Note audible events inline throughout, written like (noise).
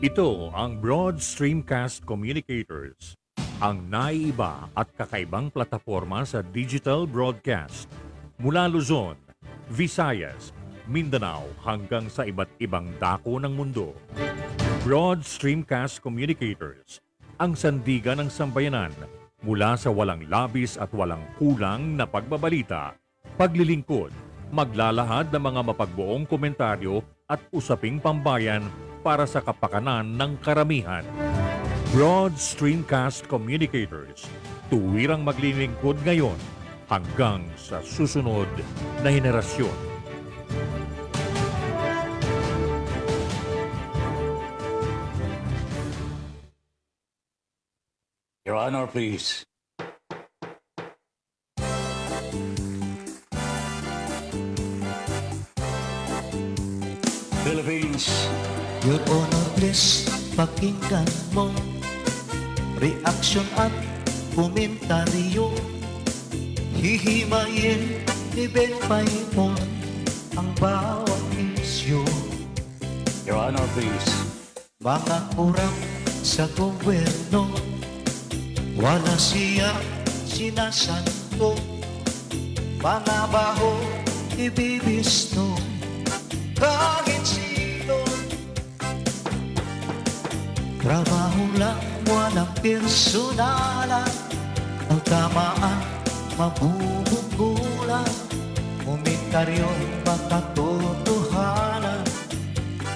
Ito ang Broad Streamcast Communicators, ang naiiba at kakaibang plataforma sa digital broadcast mula Luzon, Visayas, Mindanao hanggang sa iba't ibang dako ng mundo. Broad Streamcast Communicators, ang sandigan ng sambayanan mula sa walang labis at walang kulang na pagbabalita, paglilingkod, maglalahad ng mga mapagbuong komentaryo at usaping pambayan para sa kapakanan ng karamihan. Broad Streamcast Communicators, tuwirang maglilingkod ngayon hanggang sa susunod na henerasyon. Your Honor, please. Philippines. Your Honor, please pakinggan mo Reaction at komentaryo Hihimayin ni Ben Paimon Ang bawat isyo Your Honor, please Mga kurang sa gobyerno Wala siya sinasanto Mga baho ibibisto Kahit siya Trabaho lang, walang personalan Pagkamaan, mabubugulan Komentaryo'y makatotohanan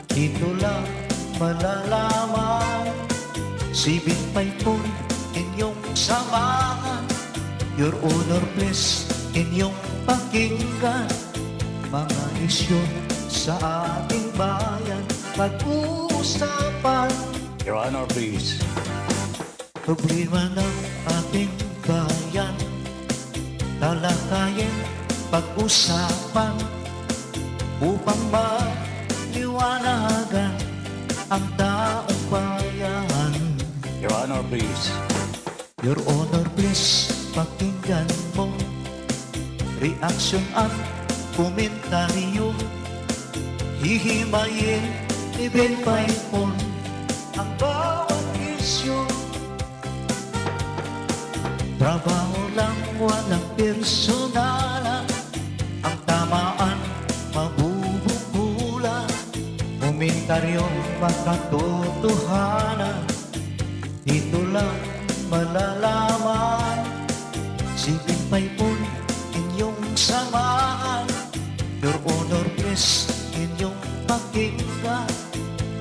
Dito lang malalaman Sibig pa'y kung inyong samahan Your honor, please, inyong pakinggan Mga isyo sa ating bayan Pag-uusapan Your Honor, please. Problema ng ating bayan Talakayin pag-usapan Upang maliwanagan ang taong bayan Your Honor, please. Your Honor, please, pakinggan mo Reaksyon at komentaryo Hihimayin ni Ben Paipon ang bawat isyo Trabaho lang walang personala Ang tamaan mabubukula Komentaryong makatotohanan Dito lang malalaman Sipin pa'y inyong samahan Your honor, please, inyong pakinggan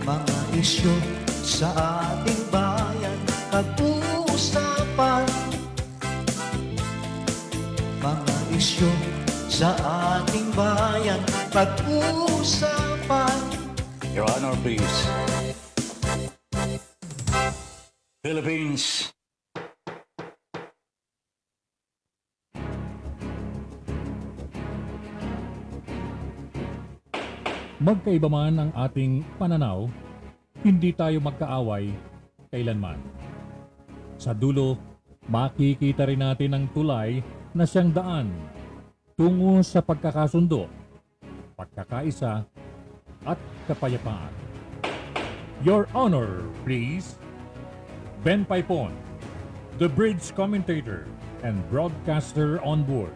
Mga isyo sa ating bayan pag-uusapan mga isyo sa ating bayan pag-uusapan Your Honor, please. Philippines. Magkaiba man ang ating pananaw hindi tayo magkaaway kailanman. Sa dulo, makikita rin natin ang tulay na siyang daan tungo sa pagkakasundo, pagkakaisa at kapayapaan. Your Honor, please. Ben Paipon, the bridge commentator and broadcaster on board.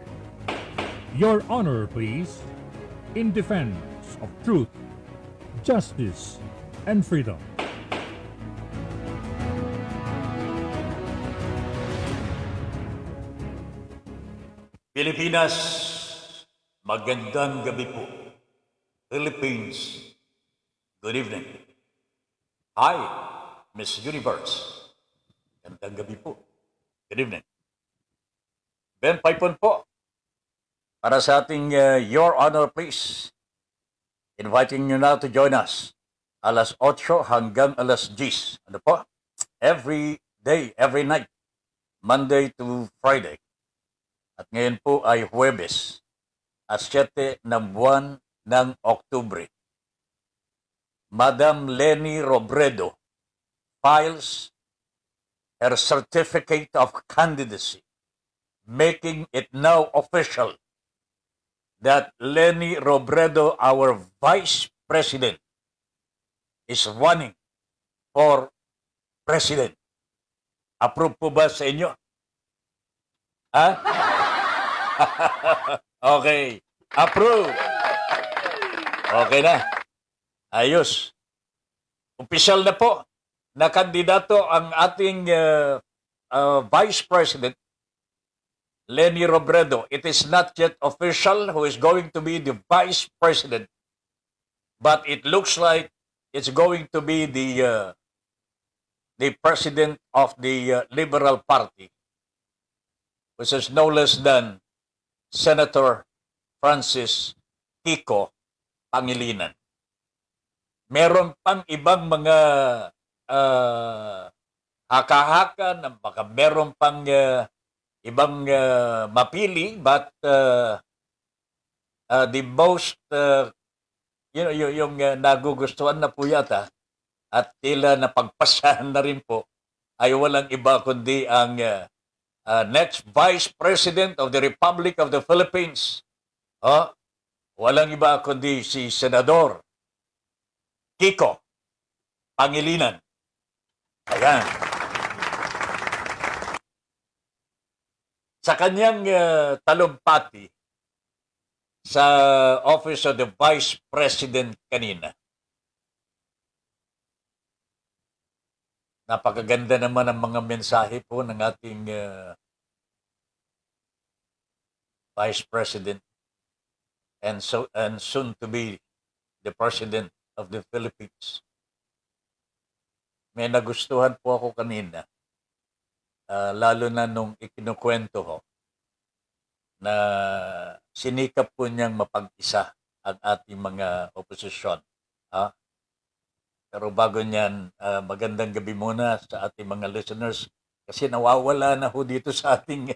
Your Honor, please. In defense of truth, justice, and freedom. Pilipinas, magandang gabi po. Philippines, good evening. Hi, Miss Universe. Magandang gabi po. Good evening. Ben Paipon po, para sa ating uh, Your Honor, please, inviting you now to join us alas 8 hanggang alas 10. Ano po? Every day, every night. Monday to Friday. At ngayon po ay Huwebes, at 7 ng buwan ng Oktubre. Madam Lenny Robredo files her certificate of candidacy, making it now official that Lenny Robredo, our Vice President, is running for president. Approve po ba sa inyo? Ha? (laughs) okay. Approve. Okay na. Ayos. Opisyal na po na kandidato ang ating uh, uh, Vice President Lenny Robredo. It is not yet official who is going to be the Vice President. But it looks like it's going to be the uh, the president of the uh, Liberal Party, which is no less than Senator Francis Kiko Pangilinan. Meron pang ibang mga uh, haka-haka baka meron pang uh, ibang uh, mapili but uh, uh, the most uh, yun, yung, yung uh, eh, nagugustuhan na po yata at tila napagpasahan na rin po ay walang iba kundi ang uh, uh, next Vice President of the Republic of the Philippines. Oh, walang iba kundi si Senador Kiko Pangilinan. Ayan. Sa kanyang uh, talumpati, sa office of the Vice President kanina. Napakaganda naman ang mga mensahe po ng ating uh, Vice President and so and soon to be the President of the Philippines. May nagustuhan po ako kanina, uh, lalo na nung ikinukwento ko na sinikap po niyang mapag-isa ang ating mga oposisyon. Ha? Pero bago niyan, uh, magandang gabi muna sa ating mga listeners kasi nawawala na ho dito sa ating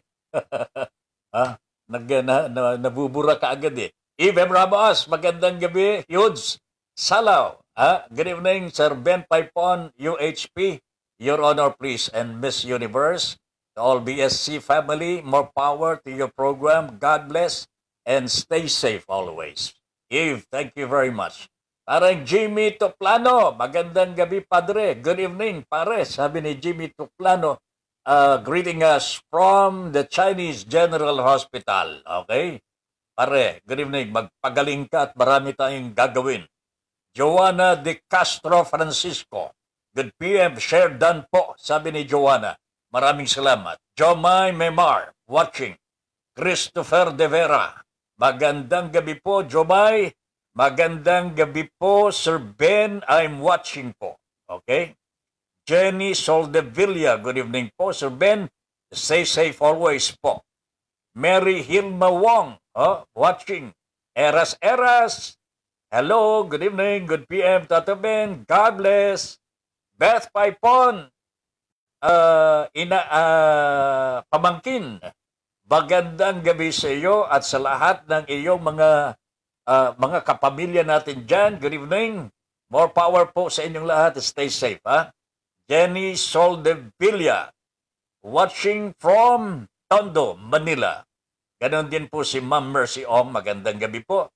(laughs) ha? Nag, na, na, nabubura ka agad eh. Eve Ramos, magandang gabi. Huge Salaw, ha? good evening Sir Ben Paipon, UHP. Your Honor, please, and Miss Universe all BSC family, more power to your program. God bless and stay safe always. Eve, thank you very much. Parang Jimmy Toplano, magandang gabi padre. Good evening pare, sabi ni Jimmy Toplano, uh, greeting us from the Chinese General Hospital. Okay? Pare, good evening. Magpagaling ka at marami tayong gagawin. Joanna de Castro Francisco. Good PM, share done po, sabi ni Joanna. Maraming salamat. Jomai Memar, watching. Christopher De Vera, magandang gabi po, Jomai. Magandang gabi po, Sir Ben. I'm watching po. Okay? Jenny Soldevilla, good evening po, Sir Ben. Stay safe always po. Mary Hilma Wong, oh, watching. Eras Eras, hello, good evening, good PM, Tata Ben, God bless. Beth Paipon, uh, ina, uh, pamangkin. Magandang gabi sa iyo at sa lahat ng iyong mga uh, mga kapamilya natin diyan. Good evening. More power po sa inyong lahat. Stay safe. Ha? Jenny Soldevilla, watching from Tondo, Manila. Ganon din po si Ma'am Mercy Ong. Magandang gabi po.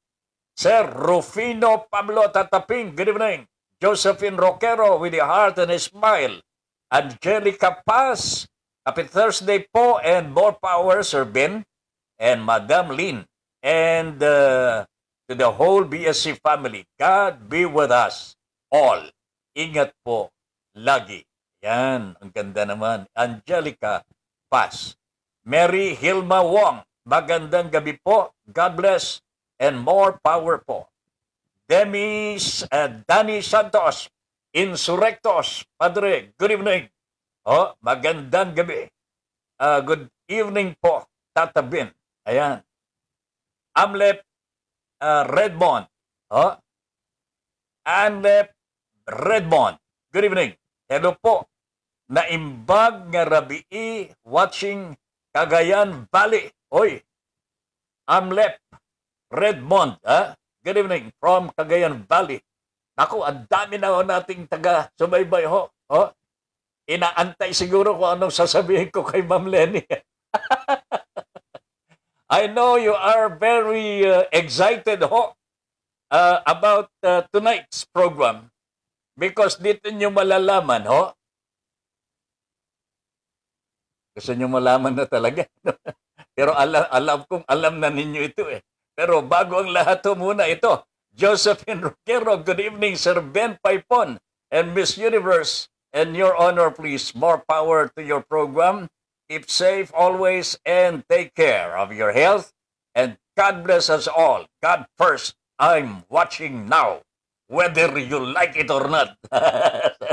Sir Rufino Pablo Tataping, good evening. Josephine Roquero with a heart and a smile. Angelica Paz. Happy Thursday po and more power, Sir Ben and Madam Lin. and uh, to the whole BSC family. God be with us all. Ingat po lagi. Yan, ang ganda naman. Angelica Paz. Mary Hilma Wong. Magandang gabi po. God bless and more power po. Demis uh, Danny Santos. Insurrectos. Padre, good evening. Oh, magandang gabi. Uh, good evening po, Tata Bin. Ayan. Amlep uh, Redmond. Oh. Amlep Redmond. Good evening. Hello po. Naimbag nga rabii watching Cagayan Valley. Oy. Amlep Redmond. Ah. Good evening from Cagayan Valley. Naku, ang dami na ho nating taga subaybay ho. ho. inaantay siguro kung anong sasabihin ko kay Ma'am Lenny. (laughs) I know you are very uh, excited ho uh, about uh, tonight's program because dito nyo malalaman ho. Gusto nyo malaman na talaga. (laughs) Pero alam, alam kong alam na ninyo ito eh. Pero bago ang lahat ho muna ito, Josephine Roquero. Good evening, Sir Ben Paipon and Miss Universe. And Your Honor, please, more power to your program. Keep safe always and take care of your health. And God bless us all. God first. I'm watching now, whether you like it or not. (laughs)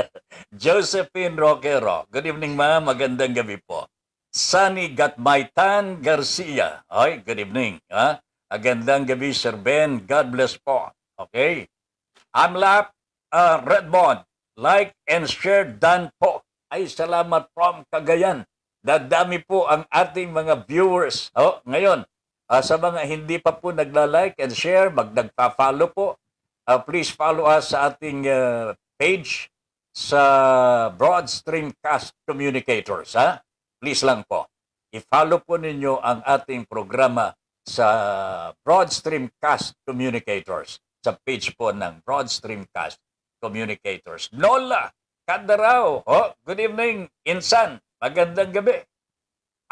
Josephine Roquero. Good evening, ma'am. Magandang gabi po. Sunny Gatmaitan Garcia. Ay, good evening. Ha? Ah. Magandang gabi, Sir Ben. God bless po. Okay? I'm Amlap uh, Redmond, like and share done po. Ay, salamat from Cagayan. Dadami po ang ating mga viewers. Oh, ngayon, uh, sa mga hindi pa po nagla-like and share, magdagpa-follow po. Uh, please follow us sa ating uh, page sa Broadstream Cast Communicators. Ha? Please lang po. I-follow po ninyo ang ating programa sa Broadstream Cast Communicators, sa page po ng Broadstream Cast Communicators. Lola Kadarao, oh, good evening, Insan, magandang gabi.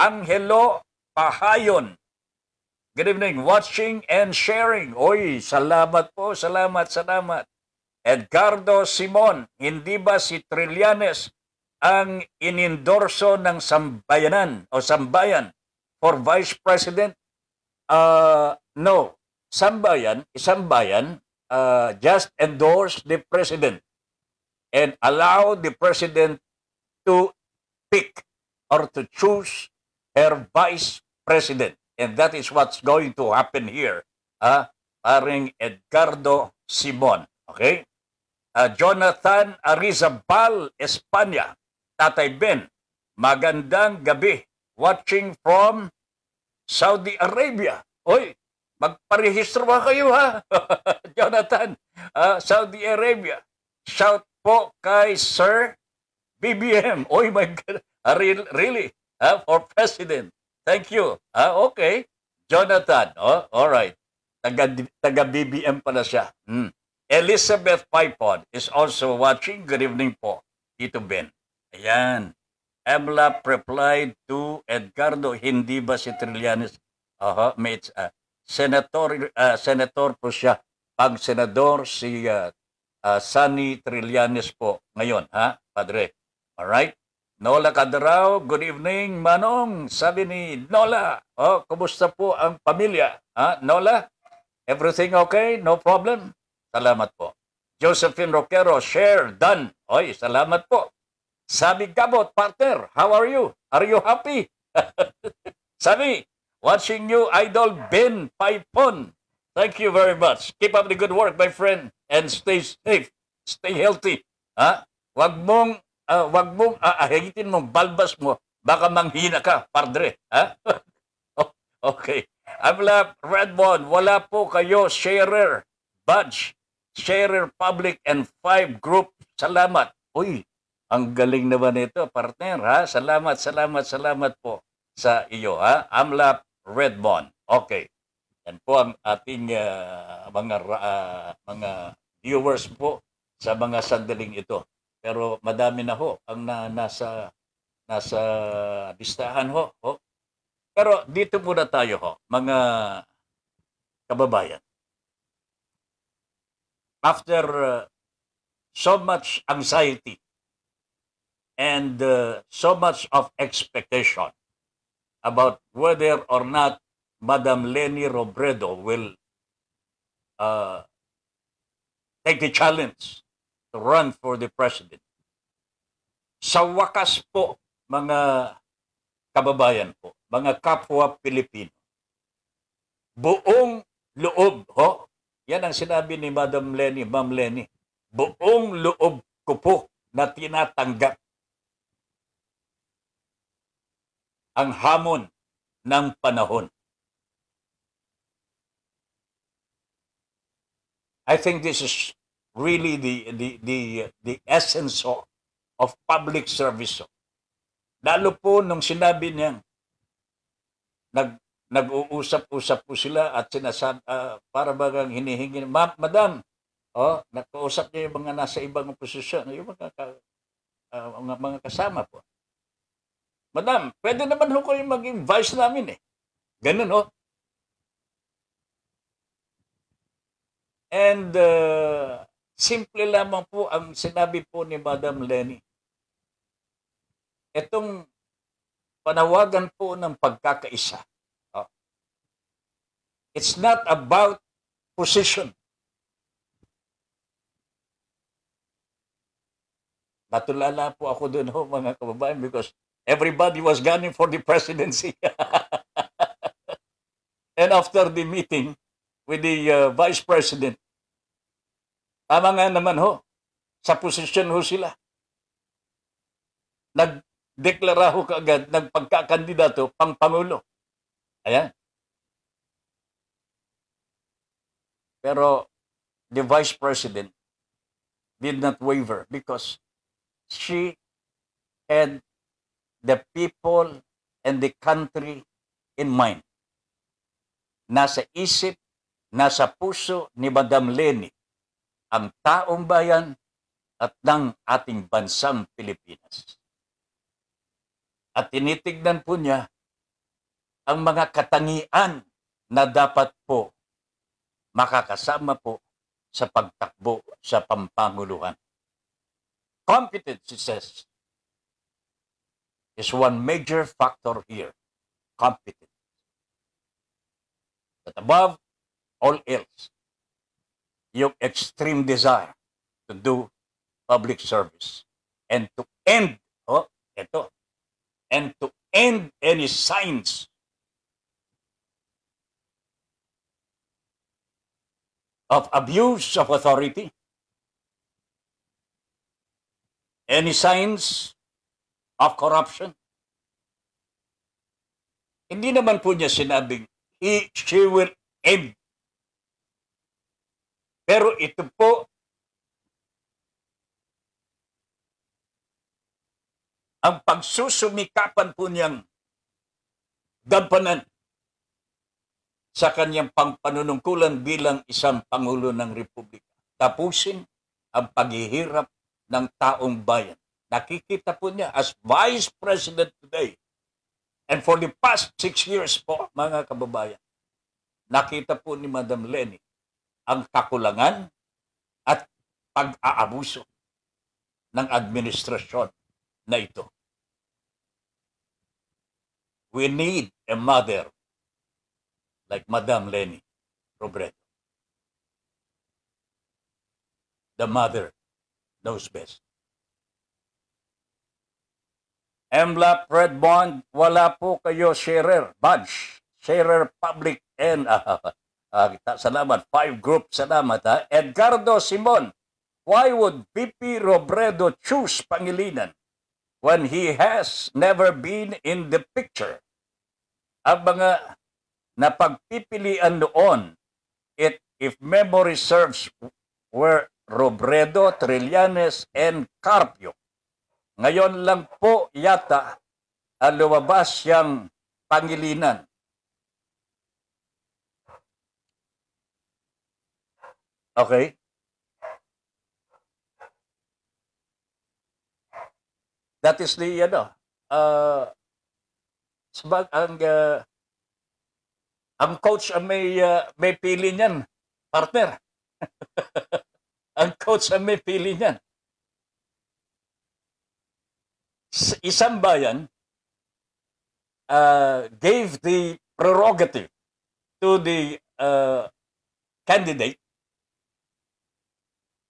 Angelo Pahayon, good evening, watching and sharing. Oy, salamat po, salamat, salamat. Edgardo Simon, hindi ba si Trillanes ang inindorso ng sambayanan o sambayan for Vice President Uh, no. Sambayan, isang bayan, uh, ah, just endorse the president and allow the president to pick or to choose her vice president. And that is what's going to happen here. Uh, paring Edgardo Simon. Okay? Uh, Jonathan Arizabal, Espanya. Tatay Ben, magandang gabi. Watching from Saudi Arabia. Oy, magparehistro ba kayo ha? (laughs) Jonathan, uh, Saudi Arabia. Shout po kay Sir BBM. Oy, my God. Uh, really, uh, for president. Thank you. Uh, okay. Jonathan. Oh, all right. Taga, taga BBM pala siya. Hmm. Elizabeth Pipon is also watching. Good evening po. Dito Ben. Ayan. Evlap replied to Edgardo, hindi ba si Trillanes? Aha, uh-huh, mates, uh, senator, uh, senator po siya. Pag senador si uh, uh, Sunny Trillanes po ngayon, ha, padre? Alright? Nola Cadrao, good evening, Manong. Sabi ni Nola, oh, kumusta po ang pamilya? Ha, Nola? Everything okay? No problem? Salamat po. Josephine Roquero, share, done. Oy, salamat po. Sabi Kabot, partner, how are you? Are you happy? (laughs) Sabi, watching you, idol Ben Paipon. Thank you very much. Keep up the good work, my friend. And stay safe. Stay healthy. Ha? Wag mong, uh, wag mong aahitin uh, mong balbas mo. Baka manghina ka, padre. Ha? (laughs) okay. Abla Redmond, wala po kayo sharer badge. Sharer Public and Five Group. Salamat. Uy, ang galing naman nito, partner, ha? Salamat, salamat, salamat po sa iyo, ha? AMLAP Redmond. Okay. Yan po ang ating uh, mga uh, mga viewers po sa mga sandaling ito. Pero madami na ho ang na, nasa nasa listahan ho, ho. Pero dito muna tayo ho, mga kababayan. After uh, so much anxiety and uh, so much of expectation about whether or not Madam Leni Robredo will uh, take the challenge to run for the president. Sa wakas po, mga kababayan po, mga kapwa Pilipino, buong loob ho, yan ang sinabi ni Madam Leni, Ma'am Leni, buong loob ko po na tinatanggap ang hamon ng panahon. I think this is really the the the, the essence of, of public service. Lalo po nung sinabi niya nag nag-uusap-usap po sila at sinasab uh, para bagang hinihingi Ma madam oh nakausap niya yung mga nasa ibang posisyon yung mga ka, uh, mga, kasama po Madam, pwede naman ho kayo maging vice namin eh. Ganun ho. Oh. And uh, simple lamang po ang sinabi po ni Madam Lenny. Itong panawagan po ng pagkakaisa. Oh. It's not about position. Natulala po ako doon ho mga kababayan because Everybody was gunning for the presidency. (laughs) and after the meeting with the uh, vice president, tama nga naman ho, sa posisyon ho sila. Nagdeklara ho kaagad ng pagkakandidato pang Pangulo. Ayan. Pero the vice president did not waver because she had the people and the country in mind. Nasa isip, nasa puso ni Madam Leni ang taong bayan at ng ating bansang Pilipinas. At tinitignan po niya ang mga katangian na dapat po makakasama po sa pagtakbo sa pampanguluhan. Competence, she says, is one major factor here, competence. But above all else, your extreme desire to do public service and to end, oh, ito, and to end any signs of abuse of authority, any signs of corruption. Hindi naman po niya sinabing, he, she will end. Pero ito po, ang pagsusumikapan po niyang gampanan sa kanyang pangpanunungkulan bilang isang Pangulo ng Republika. Tapusin ang paghihirap ng taong bayan. Nakikita po niya as Vice President today. And for the past six years po, mga kababayan, nakita po ni Madam Leni ang kakulangan at pag-aabuso ng administrasyon na ito. We need a mother like Madam Leni Robredo. The mother knows best. MLAP Red Bond, wala po kayo sharer badge, sharer public and uh, uh, salamat, five group, salamat ha. Edgardo Simon, why would BP Robredo choose Pangilinan when he has never been in the picture? Ang mga napagpipilian noon, it, if memory serves, were Robredo, Trillanes, and Carpio. Ngayon lang po yata at siyang pangilinan. Okay? That is the, you ano, uh, sabag, ang, uh, ang coach ang may, uh, may pili niyan, partner. (laughs) ang coach ang may pili niyan isang bayan uh, gave the prerogative to the uh, candidate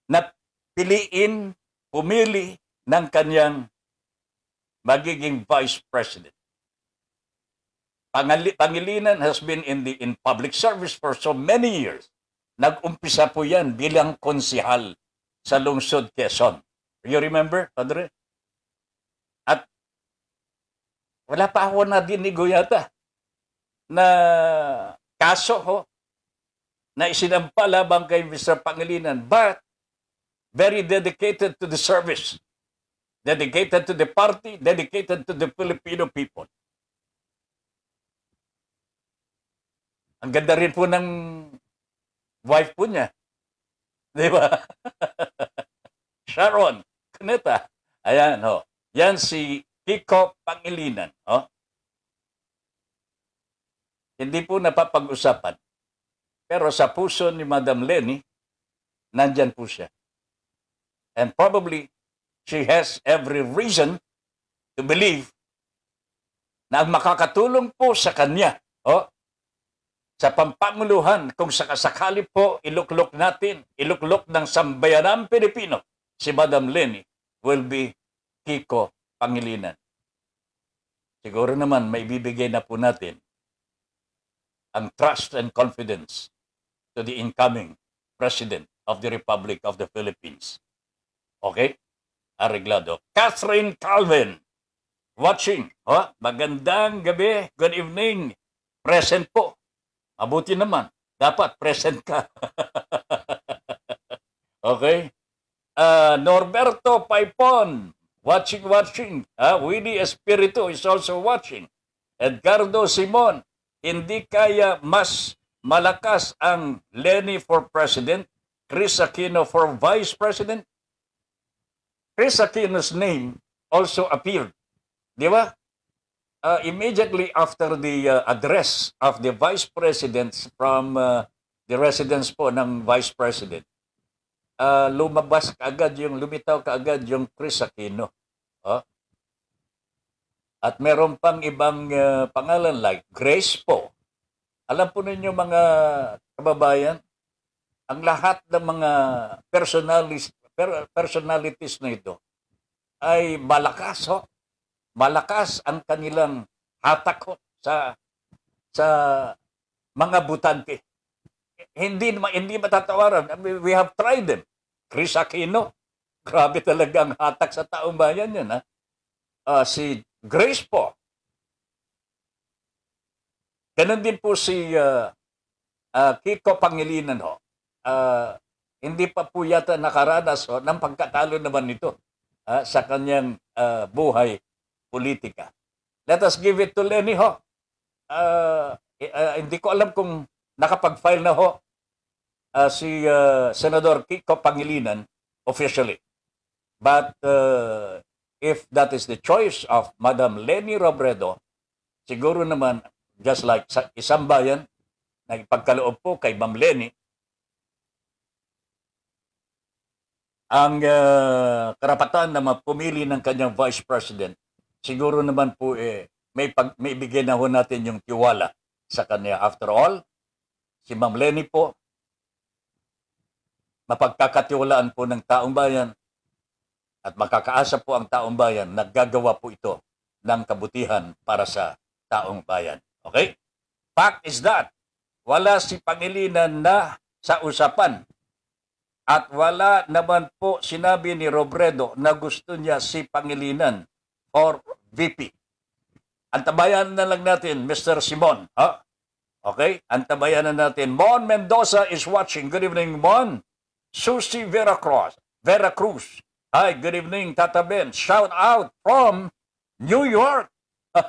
na piliin, pumili ng kanyang magiging vice president. Pangali Pangilinan has been in the in public service for so many years. Nag-umpisa po yan bilang konsihal sa lungsod Quezon. You remember, Padre? Wala pa ako narinig yata na kaso ho na isinampa labang kay Mr. Pangilinan but very dedicated to the service, dedicated to the party, dedicated to the Filipino people. Ang ganda rin po ng wife po niya. Di ba? (laughs) Sharon Cuneta. Ayan, ho. Yan si Kiko Pangilinan. Oh. Hindi po napapag-usapan. Pero sa puso ni Madam Lenny, nandyan po siya. And probably, she has every reason to believe na makakatulong po sa kanya oh, sa pampanguluhan kung sakasakali po iluklok natin, iluklok ng sambayanang Pilipino, si Madam Lenny will be Kiko Pangilinan. Siguro naman may bibigay na po natin ang trust and confidence to the incoming President of the Republic of the Philippines. Okay? Arreglado. Catherine Calvin, watching. Ha? Magandang gabi. Good evening. Present po. Mabuti naman. Dapat present ka. (laughs) okay? Uh, Norberto Paipon, Watching, watching. Ah, Willie Espiritu is also watching. Edgardo Simon, hindi kaya mas malakas ang Lenny for President, Chris Aquino for Vice President. Chris Aquino's name also appeared. Di ba? Uh, immediately after the uh, address of the Vice President from uh, the residence po ng Vice President, uh, lumabas kaagad yung lumitaw kaagad yung Chris Aquino. Oh. At meron pang ibang uh, pangalan like Grace po. Alam po ninyo mga kababayan, ang lahat ng mga personalis, per, personalities na ito ay malakas ho. Oh. Malakas ang kanilang hatak oh, sa sa mga butante. Hindi, hindi matatawaran. We have tried them. Chris Aquino, (laughs) grabe talaga ang hatak sa taong bayan yun. Ha? Uh, si Grace po. Ganon din po si uh, uh, Kiko Pangilinan ho. Uh, hindi pa po yata nakaranas ho, ng pagkatalo naman nito uh, sa kanyang uh, buhay politika. Let us give it to Lenny ho. Uh, uh, hindi ko alam kung nakapag-file na ho uh, si uh, ah, Senator Kiko Pangilinan officially. But uh, if that is the choice of Madam Leni Robredo, siguro naman, just like sa isang bayan, nagpagkaloob po kay Ma'am Leni, ang uh, karapatan na mapumili ng kanyang vice president, siguro naman po eh, may, pag, may bigay na ho natin yung tiwala sa kanya. After all, si Ma'am Lenny po, mapagkakatiwalaan po ng taong bayan at makakaasa po ang taong bayan, naggagawa po ito ng kabutihan para sa taong bayan. Okay? Fact is that, wala si Pangilinan na sa usapan at wala naman po sinabi ni Robredo na gusto niya si Pangilinan or VP. Antabayan na lang natin, Mr. Simon. Ha? Okay? Antabayan na natin. Mon Mendoza is watching. Good evening, Mon. Susie Veracruz. Veracruz. Hi, good evening, Tata Ben. Shout out from New York. (laughs)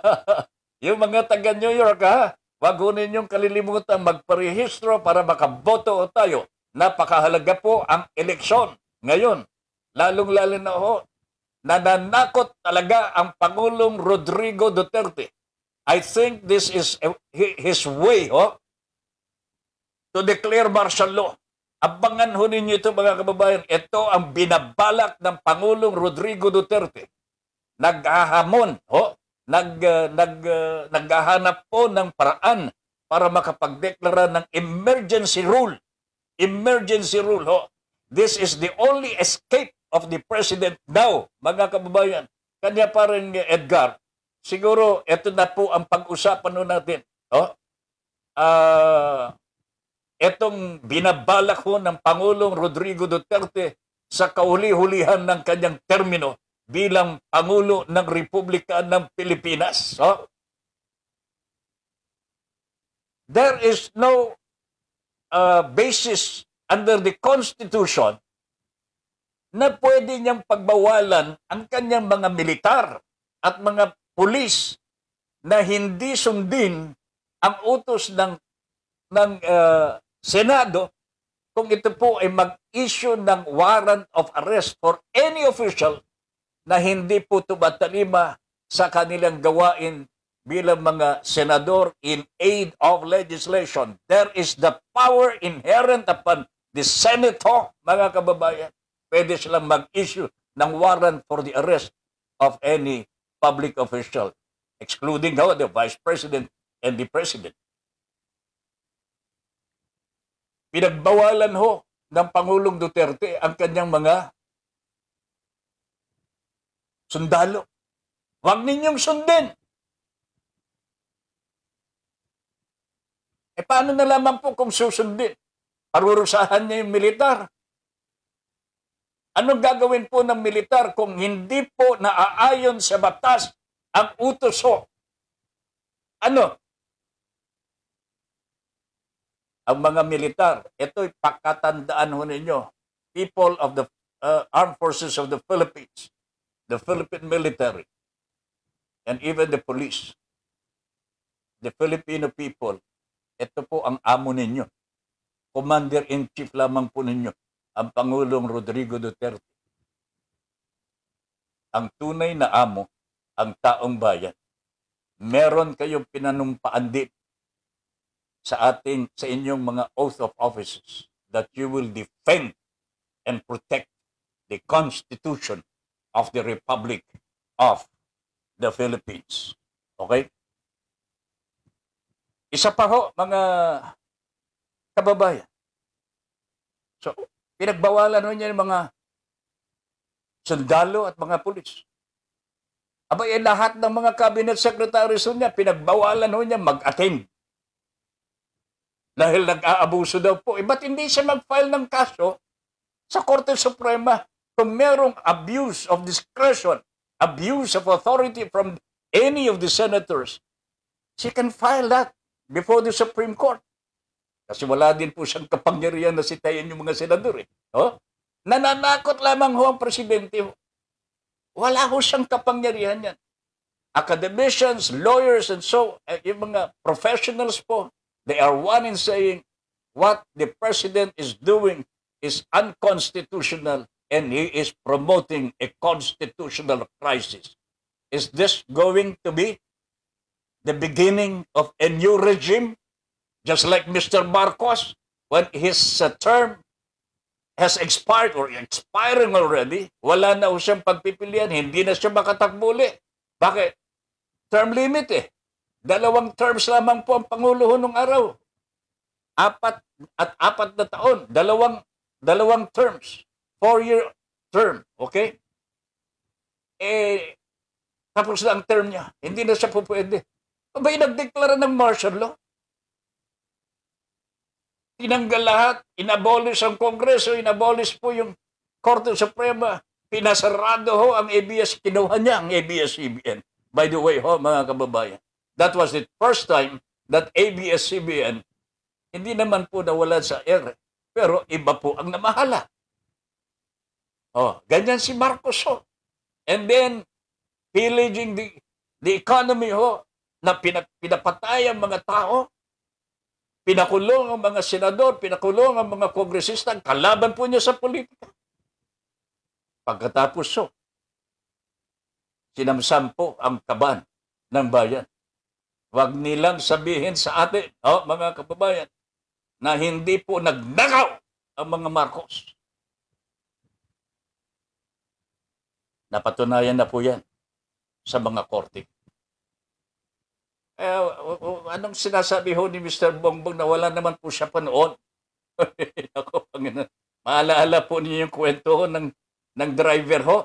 yung mga taga New York, ha? Huwag ho ninyong kalilimutan magparehistro para makaboto tayo. Napakahalaga po ang eleksyon ngayon. Lalong-lalo na ho, nananakot talaga ang Pangulong Rodrigo Duterte I think this is eh, his way ho, to declare martial law. Abangan ho ninyo ito mga kababayan. Ito ang binabalak ng Pangulong Rodrigo Duterte. nag ho, nag, uh, nag, uh, naghahanap po ng paraan para makapagdeklara ng emergency rule. Emergency rule, ho. This is the only escape of the president now, mga kababayan. Kanya pa rin Edgar, Siguro, ito na po ang pag-usapan nun natin. Oh? Ah, uh, itong binabalak ho ng Pangulong Rodrigo Duterte sa kauli-hulihan ng kanyang termino bilang Pangulo ng Republika ng Pilipinas. Oh? There is no uh, basis under the Constitution na pwede niyang pagbawalan ang kanyang mga militar at mga pulis na hindi sundin ang utos ng ng uh, Senado kung ito po ay mag-issue ng warrant of arrest for any official na hindi po tumatalima sa kanilang gawain bilang mga senador in aid of legislation. There is the power inherent upon the senator, mga kababayan. Pwede silang mag-issue ng warrant for the arrest of any public official, excluding now the Vice President and the President. Pinagbawalan ho ng Pangulong Duterte ang kanyang mga sundalo. Huwag ninyong sundin. E paano na lamang po kung susundin? Parurusahan niya yung militar. Anong gagawin po ng militar kung hindi po naaayon sa batas ang utos ho? Ano? Ang mga militar, ito'y pakatandaan ho ninyo, people of the uh, armed forces of the Philippines, the Philippine military, and even the police, the Filipino people, ito po ang amo ninyo. Commander-in-chief lamang po ninyo ang Pangulong Rodrigo Duterte. Ang tunay na amo, ang taong bayan. Meron kayong pinanumpaan din sa ating sa inyong mga oath of offices that you will defend and protect the Constitution of the Republic of the Philippines. Okay? Isa pa ho, mga kababayan. So, Pinagbawalan nun niya ng mga sundalo at mga pulis. Aba, eh, lahat ng mga cabinet secretaries niya, pinagbawalan ho niya mag-attend. Dahil nag-aabuso daw po. Eh, ba't hindi siya mag-file ng kaso sa Korte Suprema kung merong abuse of discretion, abuse of authority from any of the senators? She can file that before the Supreme Court. Kasi wala din po siyang kapangyarihan na sitayin yung mga senador. Eh. Oh? Nananakot lamang ho ang presidente. Wala ho siyang kapangyarihan yan. Academicians, lawyers, and so, eh, yung mga professionals po, they are one in saying what the president is doing is unconstitutional and he is promoting a constitutional crisis. Is this going to be the beginning of a new regime? Just like Mr. Marcos, when his uh, term has expired or expiring already, wala na ho siyang pagpipilian, hindi na siya makatakbo ulit. Bakit? Term limit eh. Dalawang terms lamang po ang Pangulo ho nung araw. Apat at apat na taon, dalawang dalawang terms, four-year term, okay? Eh, tapos na ang term niya, hindi na siya po pwede. Ba, nagdeklara ng martial law? Tinanggal lahat. Inabolish ang Kongreso, inabolish po yung Korte Suprema. Pinasarado ho ang ABS, kinuha niya ang ABS-CBN. By the way ho, mga kababayan, that was the first time that ABS-CBN hindi naman po nawala sa ere, pero iba po ang namahala. Oh, ganyan si Marcos ho. And then, pillaging the, the economy ho, na pinapatay ang mga tao, Pinakulong ang mga senador, pinakulong ang mga kongresista, kalaban po niya sa politika. Pagkatapos so, sinamsampo ang kaban ng bayan. Huwag nilang sabihin sa atin, oh, mga kababayan, na hindi po nagnakaw ang mga Marcos. Napatunayan na po yan sa mga korte. Uh, anong sinasabi ho ni Mr. Bongbong na wala naman po siya panood? (laughs) Ako, Panginoon. Maalaala po niyo yung kwento ho ng, ng driver ho.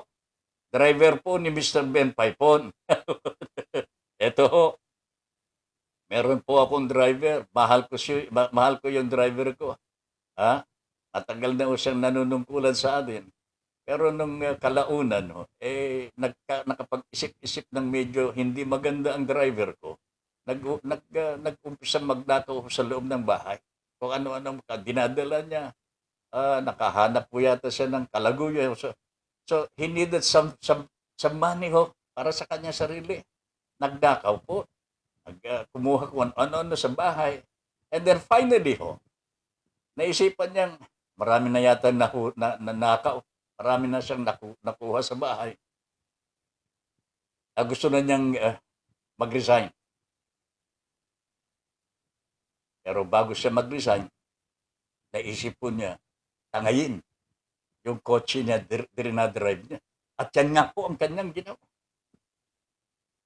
Driver po ni Mr. Ben Paipon. Ito (laughs) ho. Meron po akong driver. Mahal ko, si, ma- mahal ko yung driver ko. Ha? Matagal na ho siyang nanunungkulan sa atin. Pero nung uh, kalaunan, no, eh, nagka, nakapag-isip-isip ng medyo hindi maganda ang driver ko nag, nag, uh, ah, nag-umpisa magdato sa loob ng bahay. Kung ano-ano dinadala niya. Uh, nakahanap po yata siya ng kalaguyo. So, so he needed some, some, some money ho para sa kanya sarili. Nagdakaw po. Nag, uh, kumuha kung ano-ano sa bahay. And then finally ho, naisipan niyang marami na yata nahu, na, na, nakaw. Marami na siyang naku, nakuha sa bahay. Uh, gusto na niyang uh, mag-resign pero bago siya mag-resign, naisip po niya, tangayin yung kotse niya, dirinadrive niya. At yan nga po ang kanyang ginawa.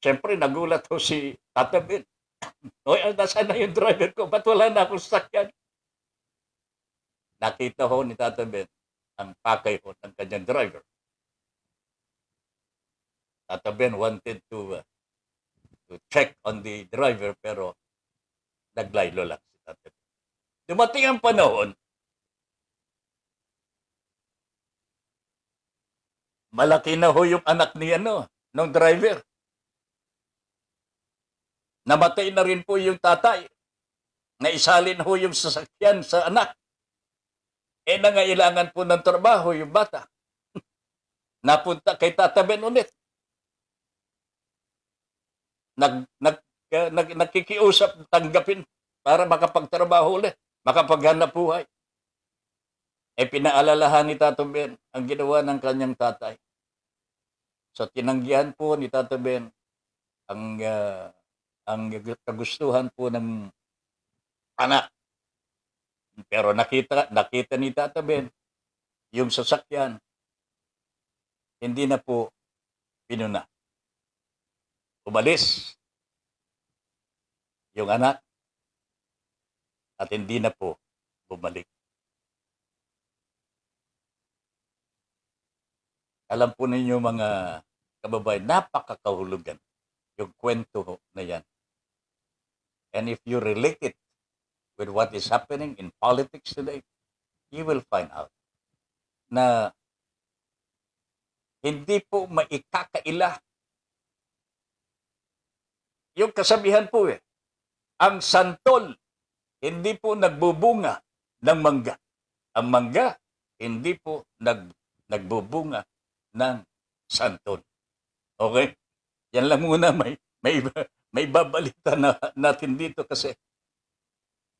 Siyempre, nagulat ho si Tata Ben. (clears throat) Hoy, ah, nasaan na yung driver ko? Ba't wala na akong sakyan? Nakita ho ni Tata Ben ang pakay ho ng kanyang driver. Tata Ben wanted to, uh, to check on the driver pero naglaylo lang si Tatay Dumating ang panahon, malaki na ho yung anak ni ano, ng driver. Namatay na rin po yung tatay. Naisalin ho yung sasakyan sa anak. E nangailangan po ng trabaho yung bata. (laughs) Napunta kay Tata Ben ulit. Nag, nag, nag, nakikiusap, tanggapin para makapagtrabaho ulit, makapaghanap buhay. E pinaalalahan ni Tato Ben ang ginawa ng kanyang tatay. So tinanggihan po ni Tato Ben ang uh, ang kagustuhan po ng anak. Pero nakita nakita ni Tata Ben yung sasakyan hindi na po pinuna. Umalis iyong anak at hindi na po bumalik. Alam po ninyo mga kababayan, napakakahulugan yung kwento na yan. And if you relate it with what is happening in politics today, you will find out na hindi po maikakaila yung kasabihan po eh, ang santol hindi po nagbubunga ng mangga. Ang mangga hindi po nag, nagbubunga ng santol. Okay? Yan lang muna may may may babalita na natin dito kasi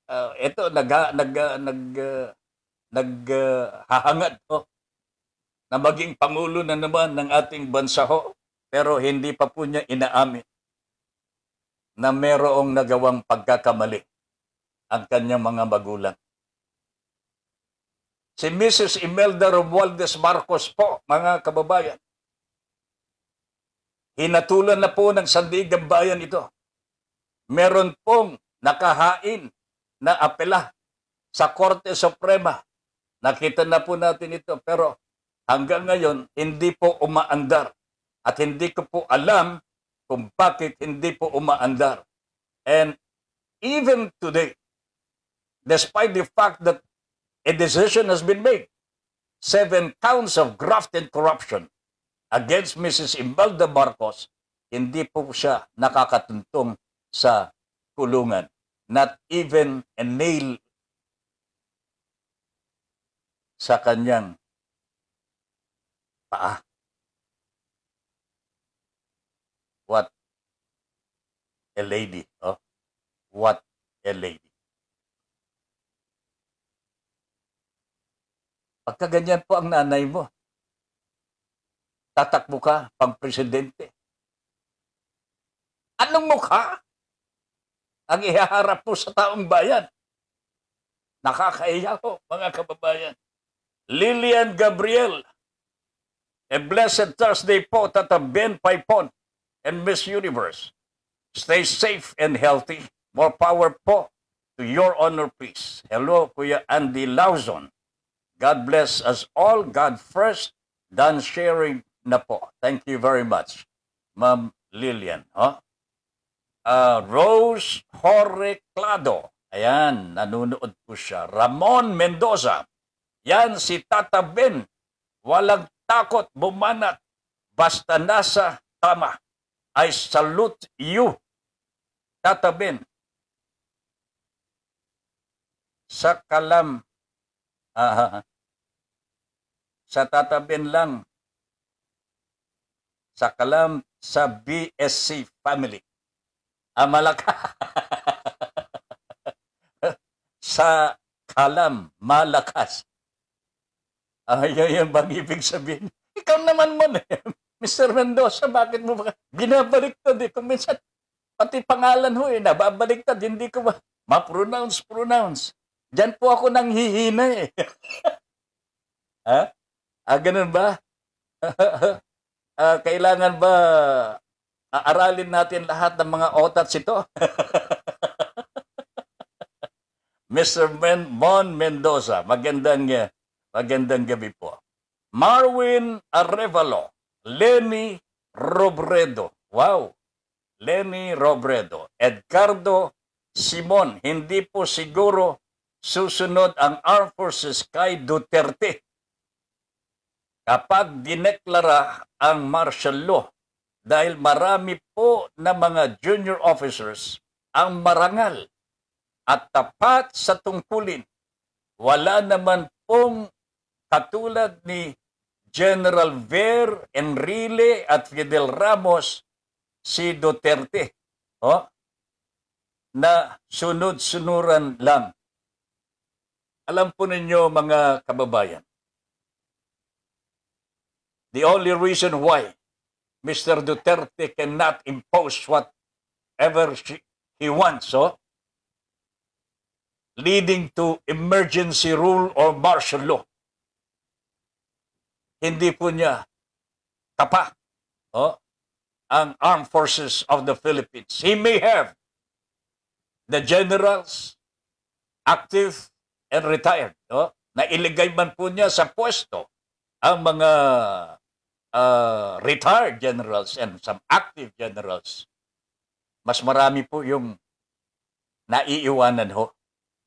uh, ah, ito nag nag nag nag hahangad uh, na maging pangulo na naman ng ating bansa ho pero hindi pa po niya inaamin na merong nagawang pagkakamali ang kanyang mga magulang. Si Mrs. Imelda Romualdez Marcos po, mga kababayan, hinatulan na po ng sandig bayan ito. Meron pong nakahain na apela sa Korte Suprema. Nakita na po natin ito, pero hanggang ngayon, hindi po umaandar at hindi ko po alam kung bakit hindi po umaandar. And even today, despite the fact that a decision has been made, seven counts of graft and corruption against Mrs. Imelda Marcos, hindi po siya nakakatuntong sa kulungan. Not even a nail sa kanyang paa. a lady. Oh, what a lady. Pagka ganyan po ang nanay mo, tatakbo ka pang presidente. Anong mukha ang ihaharap mo sa taong bayan? Nakakaiya ho, mga kababayan. Lillian Gabriel, a blessed Thursday po, Tata Ben Paipon, and Miss Universe. Stay safe and healthy. More power po to your honor, please. Hello, Kuya Andy Lauzon. God bless us all. God first. Dan sharing na po. Thank you very much. Ma'am Lillian. Huh? Uh, Rose Horreclado. Ayan, nanonood po siya. Ramon Mendoza. Yan si Tata Ben. Walang takot bumanat basta nasa tama. I salute you tatabin sa kalam ah, sa tatabin lang sa kalam sa BSC family. Amalaka. Ah, (laughs) sa kalam, malakas. Ay, yan bang ibig sabihin? Ikaw naman mo (laughs) Mr. Mendoza, bakit mo ba? Binabalik ko dito. Minsan, Pati pangalan ho eh, nababaliktad. Hindi ko ma- ma-pronounce, pronounce. Diyan po ako nang hihina eh. (laughs) ha? Ah, ganun ba? (laughs) ah, kailangan ba aaralin ah, natin lahat ng mga otats ito? (laughs) Mr. Men Mon Mendoza, magandang, magandang gabi po. Marwin Arevalo, Lenny Robredo. Wow, Lenny Robredo, Edgardo Simon, hindi po siguro susunod ang Armed Forces kay Duterte. Kapag dineklara ang martial law dahil marami po na mga junior officers ang marangal at tapat sa tungkulin. Wala naman pong katulad ni General Ver, Enrile at Fidel Ramos si Duterte. Oh? Na sunod-sunuran lang. Alam po ninyo mga kababayan, the only reason why Mr. Duterte cannot impose whatever she, he wants, oh, leading to emergency rule or martial law. Hindi po niya tapa. Oh, ang Armed Forces of the Philippines. He may have the generals active and retired. No? iligay man po niya sa pwesto ang mga uh, retired generals and some active generals. Mas marami po yung naiiwanan ho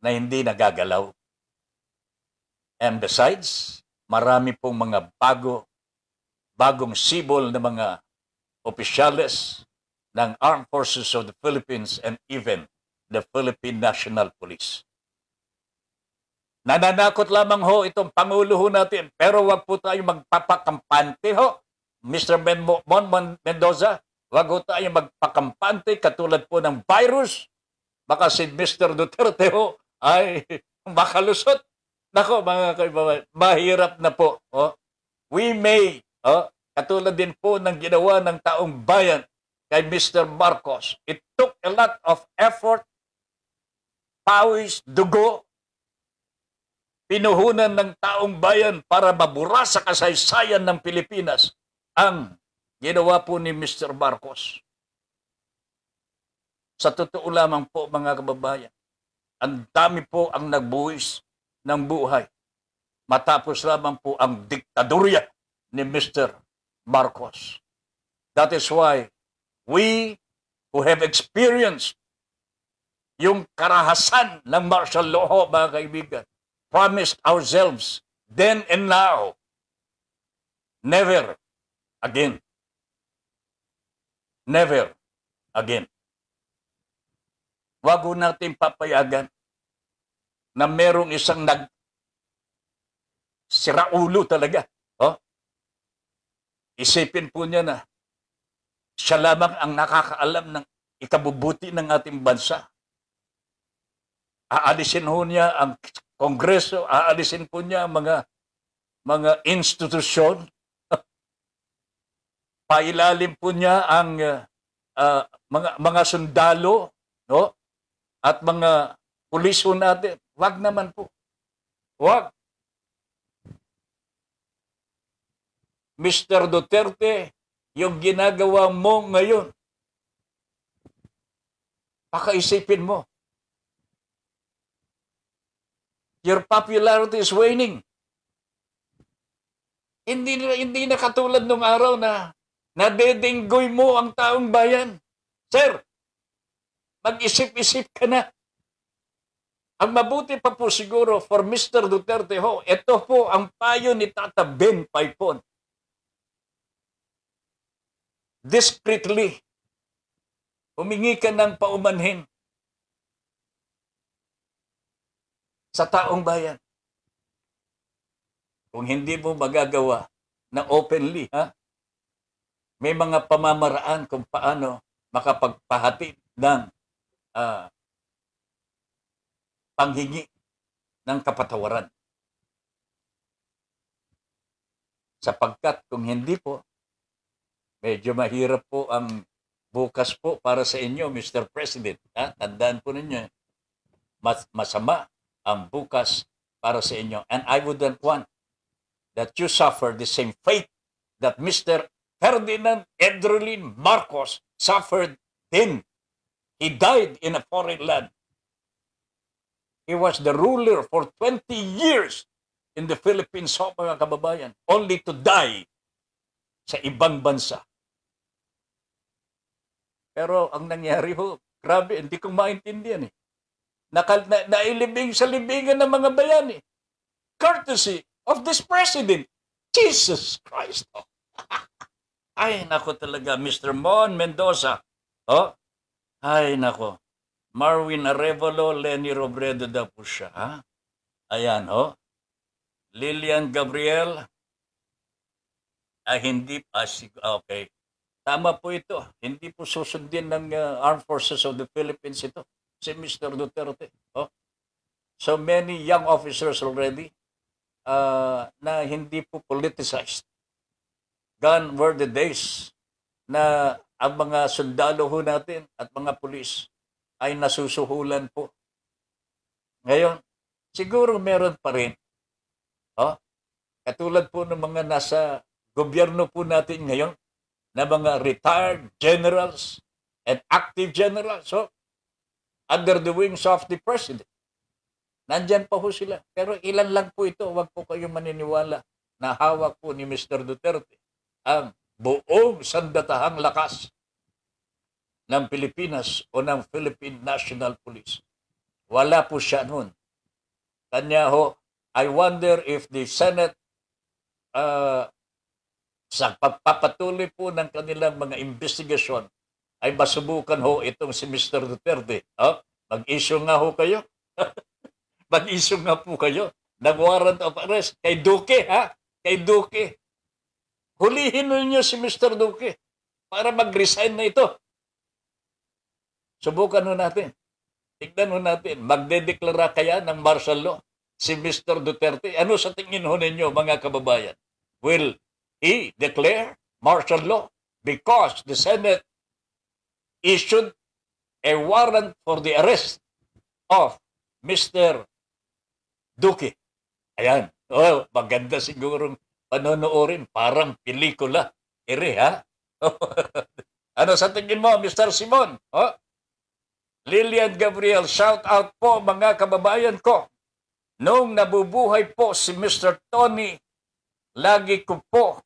na hindi nagagalaw. And besides, marami pong mga bago, bagong sibol na mga opisyales ng Armed Forces of the Philippines and even the Philippine National Police. Nananakot lamang ho itong Pangulo ho natin, pero wag po tayo magpapakampante ho. Mr. Ben Mon Mendoza, wag ho tayo magpakampante katulad po ng virus. Baka si Mr. Duterte ho ay (laughs) makalusot. Nako mga kaibabayan, mahirap na po. Oh. We may oh, Katulad din po ng ginawa ng taong bayan kay Mr. Marcos. It took a lot of effort, pawis, dugo, pinuhunan ng taong bayan para mabura sa kasaysayan ng Pilipinas ang ginawa po ni Mr. Marcos. Sa totoo lamang po mga kababayan, ang dami po ang nagbuwis ng buhay matapos lamang po ang diktadurya ni Mr. Marcos. That is why we who have experienced yung karahasan ng martial law, (laughs) mga kaibigan, promised ourselves then and now, never again. Never again. Wag natin papayagan na merong isang nag siraulo talaga Isipin po niya na siya lamang ang nakakaalam ng ikabubuti ng ating bansa. Aalisin ho niya ang kongreso, aalisin po niya ang mga mga institusyon. (laughs) Pailalim po niya ang uh, mga mga sundalo, no? At mga pulis po natin. Wag naman po. Wag. Mr. Duterte, yung ginagawa mo ngayon, pakaisipin mo. Your popularity is waning. Hindi, hindi na katulad nung araw na nadedinggoy mo ang taong bayan. Sir, mag-isip-isip ka na. Ang mabuti pa po siguro for Mr. Duterte ho, ito po ang payo ni Tata Ben Paipon. Discreetly. Humingi ka ng paumanhin sa taong bayan. Kung hindi mo magagawa na openly, ha? may mga pamamaraan kung paano makapagpahatid ng uh, panghingi ng kapatawaran. Sapagkat kung hindi po, Medyo mahirap po ang bukas po para sa inyo, Mr. President. Ha? Tandaan po ninyo, mas masama ang bukas para sa inyo. And I wouldn't want that you suffer the same fate that Mr. Ferdinand Edrolin Marcos suffered then. He died in a foreign land. He was the ruler for 20 years in the Philippines, mga kababayan, only to die sa ibang bansa. Pero ang nangyari ho, grabe, hindi ko maintindihan eh. Nakal, na, nailibing sa libingan ng mga bayan eh. Courtesy of this president, Jesus Christ. Oh. (laughs) Ay, nako talaga, Mr. Mon Mendoza. Oh? Ay, nako. Marwin Arevalo, Lenny Robredo daw po siya. Ha? Ayan, oh. Lilian Gabriel, ay ah, hindi, ah, sig- okay, tama po ito. Hindi po susundin ng uh, Armed Forces of the Philippines ito. Si Mr. Duterte. Oh. So many young officers already uh, na hindi po politicized. Gone were the days na ang mga sundalo ho natin at mga pulis ay nasusuhulan po. Ngayon, siguro meron pa rin. Oh, katulad po ng mga nasa gobyerno po natin ngayon na mga retired generals and active generals. So, oh, under the wings of the president. Nandyan pa ho sila. Pero ilan lang po ito. Huwag po kayong maniniwala na hawak po ni Mr. Duterte ang buong sandatahang lakas ng Pilipinas o ng Philippine National Police. Wala po siya noon. Kanya ho, I wonder if the Senate uh, sa pagpapatuloy po ng kanilang mga investigasyon ay masubukan ho itong si Mr. Duterte. Oh, mag-issue nga ho kayo. (laughs) mag-issue nga po kayo ng warrant of arrest kay Duque, ha? Kay Duque. Hulihin niyo si Mr. Duque para mag-resign na ito. Subukan ho natin. Tignan ho natin. Magdedeklara kaya ng martial law si Mr. Duterte. Ano sa tingin ho ninyo, mga kababayan? Will he declared martial law because the Senate issued a warrant for the arrest of Mr. Duque. Ayan. Oh, maganda sigurong panonoorin. Parang pelikula. Iri, ha? (laughs) ano sa tingin mo, Mr. Simon? Oh? Lillian Gabriel, shout out po mga kababayan ko. Noong nabubuhay po si Mr. Tony, lagi ko po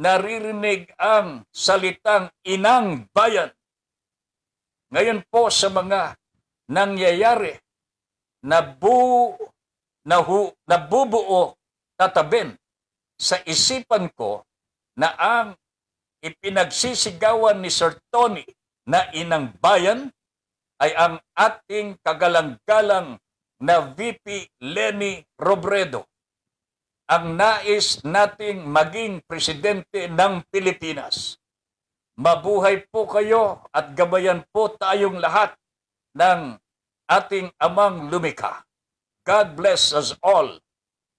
naririnig ang salitang inang bayan. Ngayon po sa mga nangyayari na bu na hu, nabubuo tatabin sa isipan ko na ang ipinagsisigawan ni Sir Tony na inang bayan ay ang ating kagalang-galang na VP Lenny Robredo ang nais nating maging presidente ng Pilipinas. Mabuhay po kayo at gabayan po tayong lahat ng ating amang lumikha. God bless us all.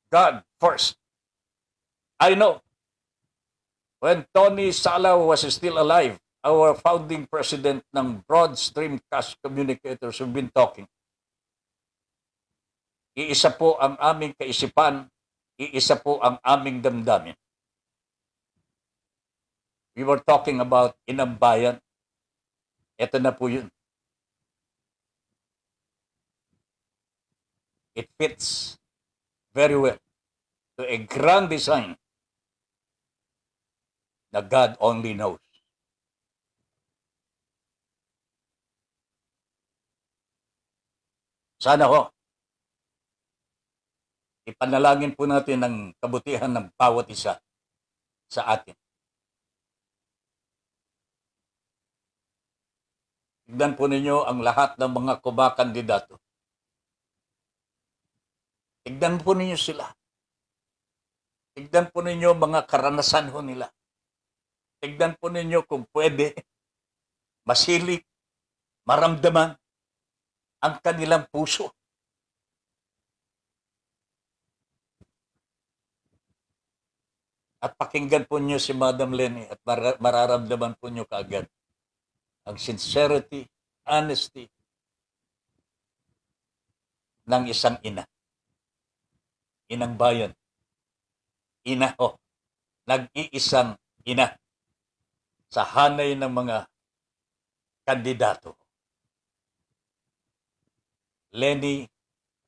God first. I know when Tony Salaw was still alive, our founding president ng Broadstream Cast Communicators, have been talking. Iisa po ang aming kaisipan iisa po ang aming damdamin. We were talking about inambayan. Ito na po yun. It fits very well to a grand design na God only knows. Sana ho, Ipanalangin po natin ang kabutihan ng bawat isa sa atin. Tignan po ninyo ang lahat ng mga kumakandidato. Tignan po ninyo sila. Tignan po ninyo mga karanasan ho nila. Tignan po ninyo kung pwede masilip, maramdaman ang kanilang puso. At pakinggan po niyo si Madam Lenny at mararamdaman po niyo kaagad ang sincerity, honesty ng isang ina. Inang bayan. Ina ho. Nag-iisang ina sa hanay ng mga kandidato. Lenny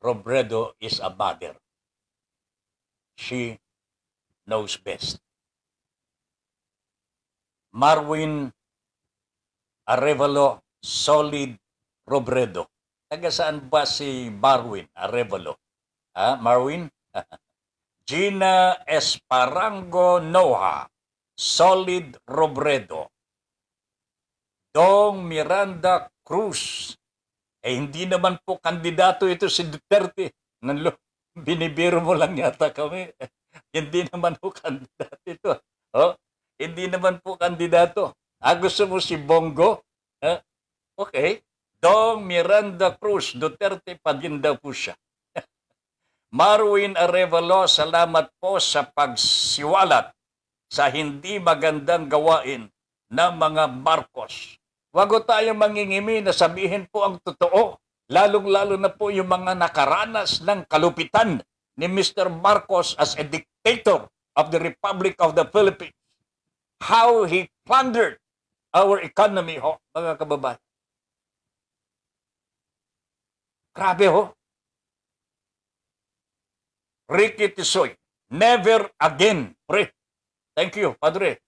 Robredo is a mother. She knows best. Marwin Arevalo Solid Robredo. Taga saan ba si Marwin Arevalo? Ha, Marwin? (laughs) Gina Esparango Noha Solid Robredo. Dong Miranda Cruz. Eh hindi naman po kandidato ito si Duterte. Nanlo, binibiro mo lang yata kami. (laughs) (laughs) Hindi naman po kandidato ito. Oh, hindi naman po kandidato. Ah, gusto mo si Bongo? Huh? Ah, okay. Dong Miranda Cruz, Duterte pa din daw po siya. (laughs) Marwin Arevalo, salamat po sa pagsiwalat sa hindi magandang gawain ng mga Marcos. Huwag tayong mangingimi na sabihin po ang totoo, lalong-lalo na po yung mga nakaranas ng kalupitan ni Mr. Marcos as a dictator of the Republic of the Philippines. How he plundered our economy, ho, mga kababayan. Grabe, ho. Ricky Tisoy, never again, pre. Thank you, padre.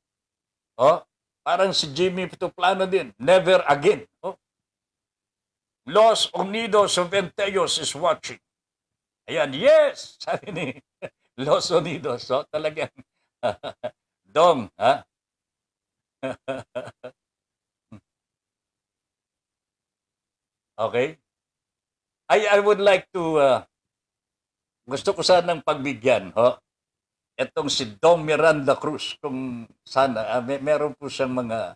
Oh, parang si Jimmy Pituplano din, never again. Oh. Los Unidos of Venteyos is watching. Ayan, yes! (laughs) Sabi ni Los Unidos. So, oh, talagang, (laughs) dong, ha? (laughs) okay? I, I would like to, uh, gusto ko sanang pagbigyan, ho? Itong si Dom Miranda Cruz, kung sana, uh, may, meron po siyang mga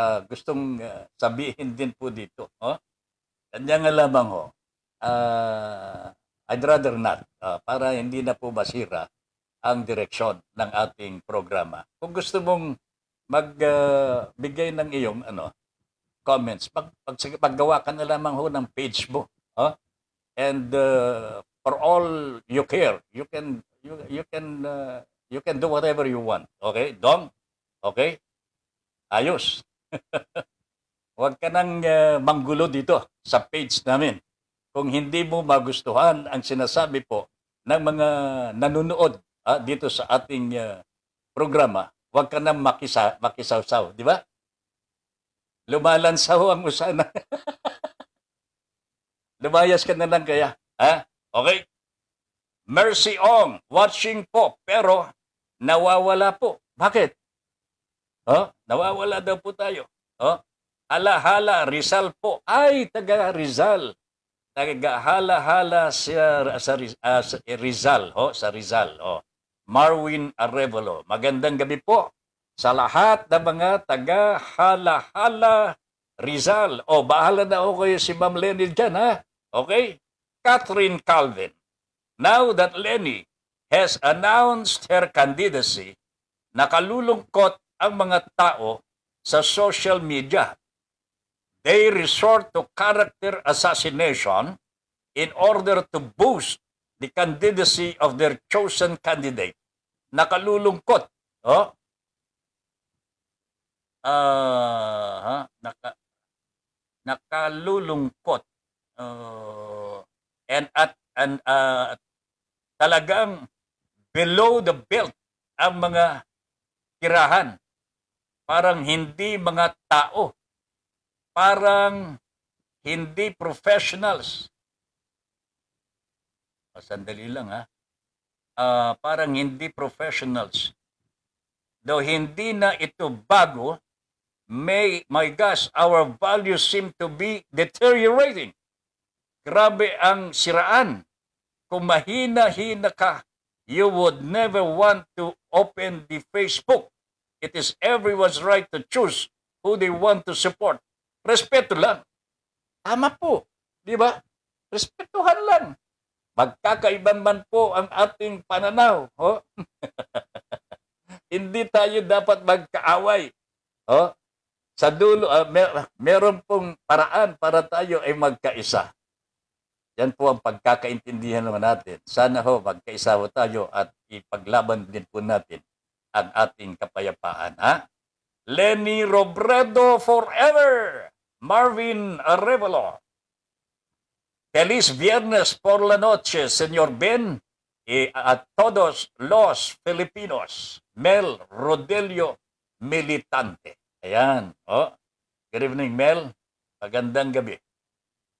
uh, gustong uh, sabihin din po dito, ho? Kanya nga lamang, ho, uh, I'd rather not uh, para hindi na po masira ang direksyon ng ating programa. Kung gusto mong magbigay ah, uh, ng iyong ano comments, pag, pag, paggawa ka na lamang ho ng page mo. Huh? And uh, for all you care, you can you, you can uh, you can do whatever you want. Okay? Dong? Okay? Ayos. (laughs) Huwag ka nang uh, manggulo dito sa page namin kung hindi mo magustuhan ang sinasabi po ng mga nanonood ah, dito sa ating uh, programa, huwag ka nang makisa, makisawsaw, di ba? Lumalansaw ang usana. (laughs) Lumayas ka na lang kaya. Ha? Okay? Mercy Ong, watching po, pero nawawala po. Bakit? Oh, nawawala daw po tayo. Oh, alahala, Rizal po. Ay, taga Rizal nagahala-hala siya sa, uh, Rizal, ho, sa Rizal, ho. Marwin Arevalo. Magandang gabi po sa lahat ng mga taga-hala-hala Rizal. O, bahala na ako kayo si Ma'am Lenny dyan, ha? Okay? Catherine Calvin. Now that Lenny has announced her candidacy, nakalulungkot ang mga tao sa social media they resort to character assassination in order to boost the candidacy of their chosen candidate. Nakalulungkot. Oh? Ah, uh, ha? Naka, nakalulungkot. Uh, and at and uh, talagang below the belt ang mga kirahan. Parang hindi mga tao parang hindi professionals. Oh, sandali lang ha. Uh, parang hindi professionals. Though hindi na ito bago, may, my gosh, our values seem to be deteriorating. Grabe ang siraan. Kung mahina-hina ka, you would never want to open the Facebook. It is everyone's right to choose who they want to support. Respeto lang. Tama po. Di ba? Respetuhan lang. Magkakaiban man po ang ating pananaw. Oh? (laughs) Hindi tayo dapat magkaaway. Oh? Sa dulo, uh, mer- meron pong paraan para tayo ay magkaisa. Yan po ang pagkakaintindihan naman natin. Sana ho magkaisa ho tayo at ipaglaban din po natin ang ating kapayapaan. Ha? Lenny Robredo forever! Marvin Arevalo. Feliz viernes por la noche, señor Ben, y a todos los Filipinos. Mel Rodelio Militante. Ayan. Oh. Good evening, Mel. Magandang gabi.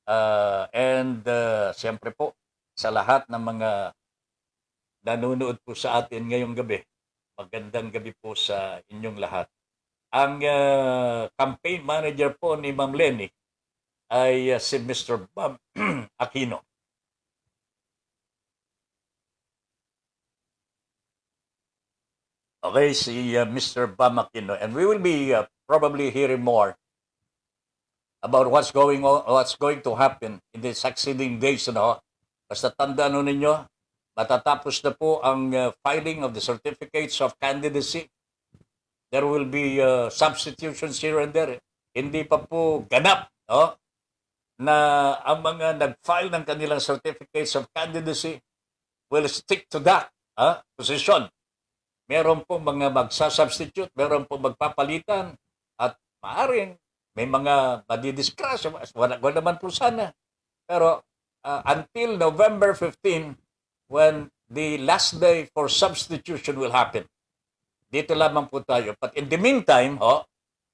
Uh, and uh, siyempre po, sa lahat ng mga nanonood po sa atin ngayong gabi, magandang gabi po sa inyong lahat. Ang uh, campaign manager po ni Ma'am Lenny ay uh, si Mr. Bob (clears throat) Aquino. Okay, si uh, ah, Mr. Bob Aquino. And we will be uh, probably hearing more about what's going on, what's going to happen in the succeeding days. Ano? Basta tandaan ninyo, matatapos na po ang uh, filing of the certificates of candidacy There will be uh, substitutions here and there. Hindi pa po ganap no? na ang mga nag-file ng kanilang certificates of candidacy will stick to that uh, position. Meron po mga magsasubstitute, meron po magpapalitan, at maaring may mga madidiscrash. Wala, wala naman po sana. Pero uh, until November 15, when the last day for substitution will happen. Dito lamang po tayo. But in the meantime, ho,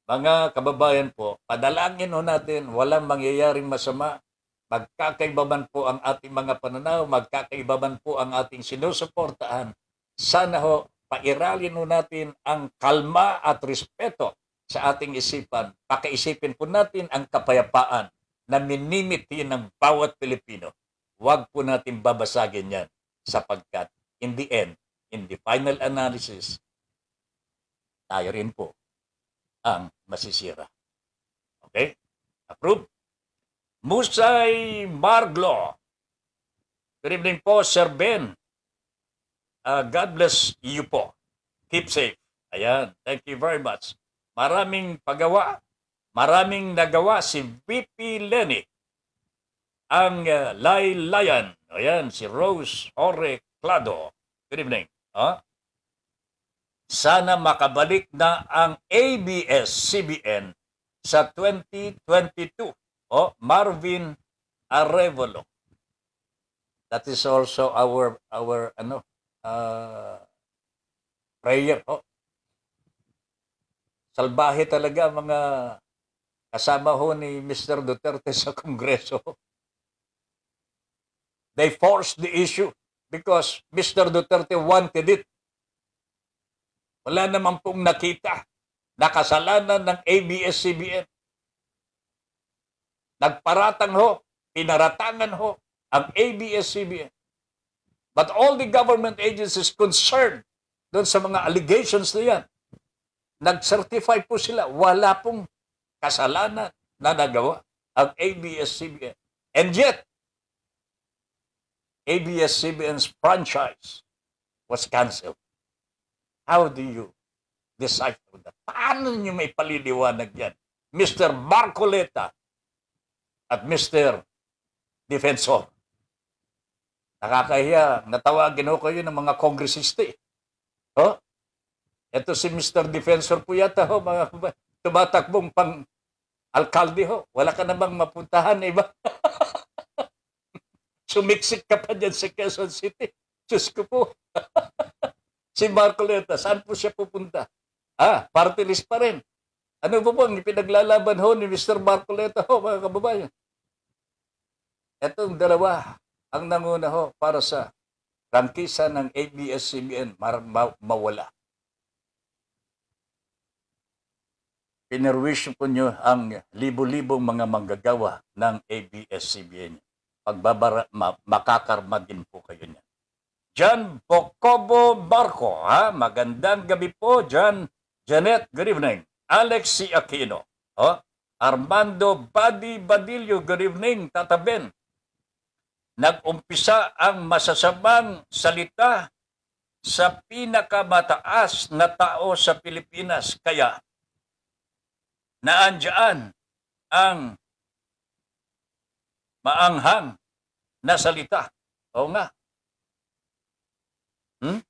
mga kababayan po, padalangin ho natin, walang mangyayaring masama. Magkakaibaban po ang ating mga pananaw, magkakaibaban po ang ating sinusuportaan. Sana ho, pairalin ho natin ang kalma at respeto sa ating isipan. Pakaisipin po natin ang kapayapaan na minimiti ng bawat Pilipino. Huwag po natin babasagin yan sapagkat in the end, in the final analysis, tayo rin po ang masisira. Okay? Approved? Musay Marglo. Good evening po, Sir Ben. Uh, God bless you po. Keep safe. Ayan. Thank you very much. Maraming pagawa. Maraming nagawa si VP Lenny. Ang uh, Laylayan. Ayan, si Rose Ore Clado. Good evening. Huh? Ah, sana makabalik na ang ABS-CBN sa 2022 Oh, Marvin Arevalo. That is also our our ano uh, prayer Oh. Salbahe talaga mga kasama ho ni Mr. Duterte sa Kongreso. They forced the issue because Mr. Duterte wanted it. Wala naman pong nakita na kasalanan ng ABS-CBN. Nagparatang ho, pinaratangan ho ang ABS-CBN. But all the government agencies concerned doon sa mga allegations na yan, nag-certify po sila, wala pong kasalanan na nagawa ang ABS-CBN. And yet, ABS-CBN's franchise was canceled. How do you decipher that? Paano nyo may paliliwanag yan? Mr. Barcoleta at Mr. Defensor. Nakakahiya, natawagin ho kayo ng mga kongresiste. Ho? Ito si Mr. Defensor po yata ho, mga (laughs) tumatakbong pang alkalde ho. Wala ka namang mapuntahan, iba? Eh, (laughs) Sumiksik ka pa dyan sa Quezon City. Diyos ko po. (laughs) Si Marcoleta, saan po siya pupunta? Ah, party list pa rin. Ano po bang ipinaglalaban ho ni Mr. Marcoleta ho, mga kababayan? Itong dalawa ang nanguna ho para sa rangkisa ng ABS-CBN mar- ma- mawala. Pinerwish po nyo ang libo-libong mga manggagawa ng ABS-CBN. Pagbabara, ma- makakarma din po kayo niya. John Bocobo Barco. Ha? Magandang gabi po, John. Janet, good evening. Alex C. Aquino. Oh? Armando Badi Badillo, good evening, Tata Ben. Nagumpisa ang masasamang salita sa pinakamataas na tao sa Pilipinas. Kaya, naandyan ang maanghang na salita. O nga, Hmm?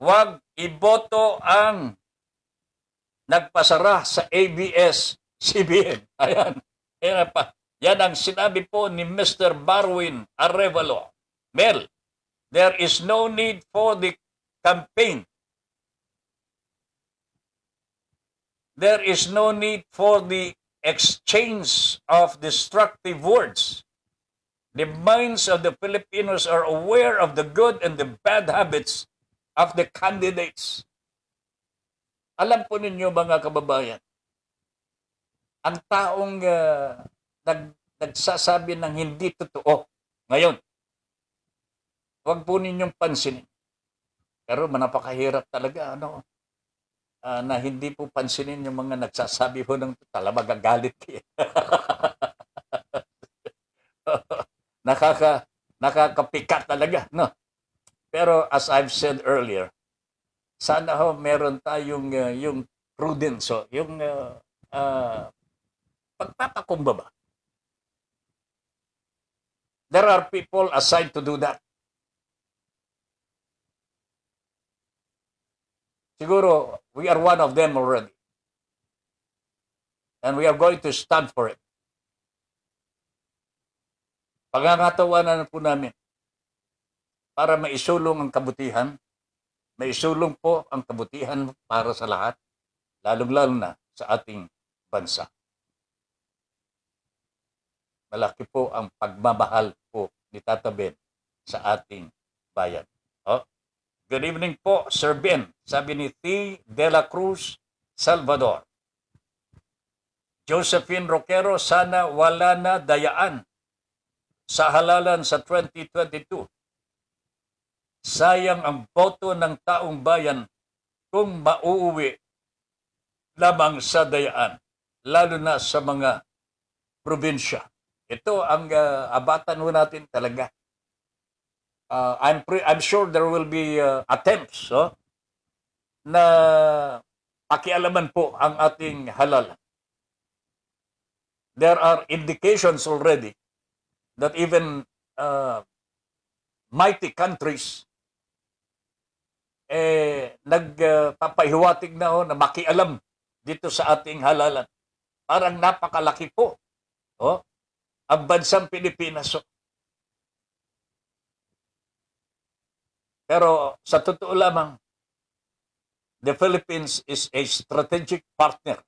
Huwag iboto ang nagpasara sa ABS-CBN. (laughs) Ayan. Ayan pa. Yan ang sinabi po ni Mr. Barwin Arevalo. Mel, there is no need for the campaign. There is no need for the exchange of destructive words. The minds of the Filipinos are aware of the good and the bad habits of the candidates. Alam po ninyo mga kababayan, ang taong uh, nag, nagsasabi ng hindi totoo ngayon, huwag po ninyong pansinin. Pero manapakahirap talaga ano, uh, na hindi po pansinin yung mga nagsasabi po ng talaga galit. Eh. (laughs) nakaka nakakapikat talaga, no? Pero as I've said earlier, sana ho meron tayong uh, yung prudence, so yung uh, uh, pagpapakumbaba. There are people assigned to do that. Siguro, we are one of them already. And we are going to stand for it. Pangangatawanan po namin para maisulong ang kabutihan, maisulong po ang kabutihan para sa lahat, lalong-lalo na sa ating bansa. Malaki po ang pagmamahal po ni Tata Ben sa ating bayan. Oh. Good evening po, Sir Ben. Sabi ni T. De La Cruz, Salvador. Josephine Roquero, sana wala na dayaan sa halalan sa 2022. Sayang ang boto ng taong bayan kung mauuwi lamang sa dayaan, lalo na sa mga probinsya. Ito ang uh, abatan natin talaga. Uh, I'm, pre- I'm sure there will be uh, attempts oh, na pakialaman po ang ating halalan. There are indications already that even uh, mighty countries eh nagpapahiwatig uh, na ho oh, na makialam dito sa ating halalan. Parang napakalaki po oh, ang bansang Pilipinas. Oh. Pero sa totoo lamang, the Philippines is a strategic partner.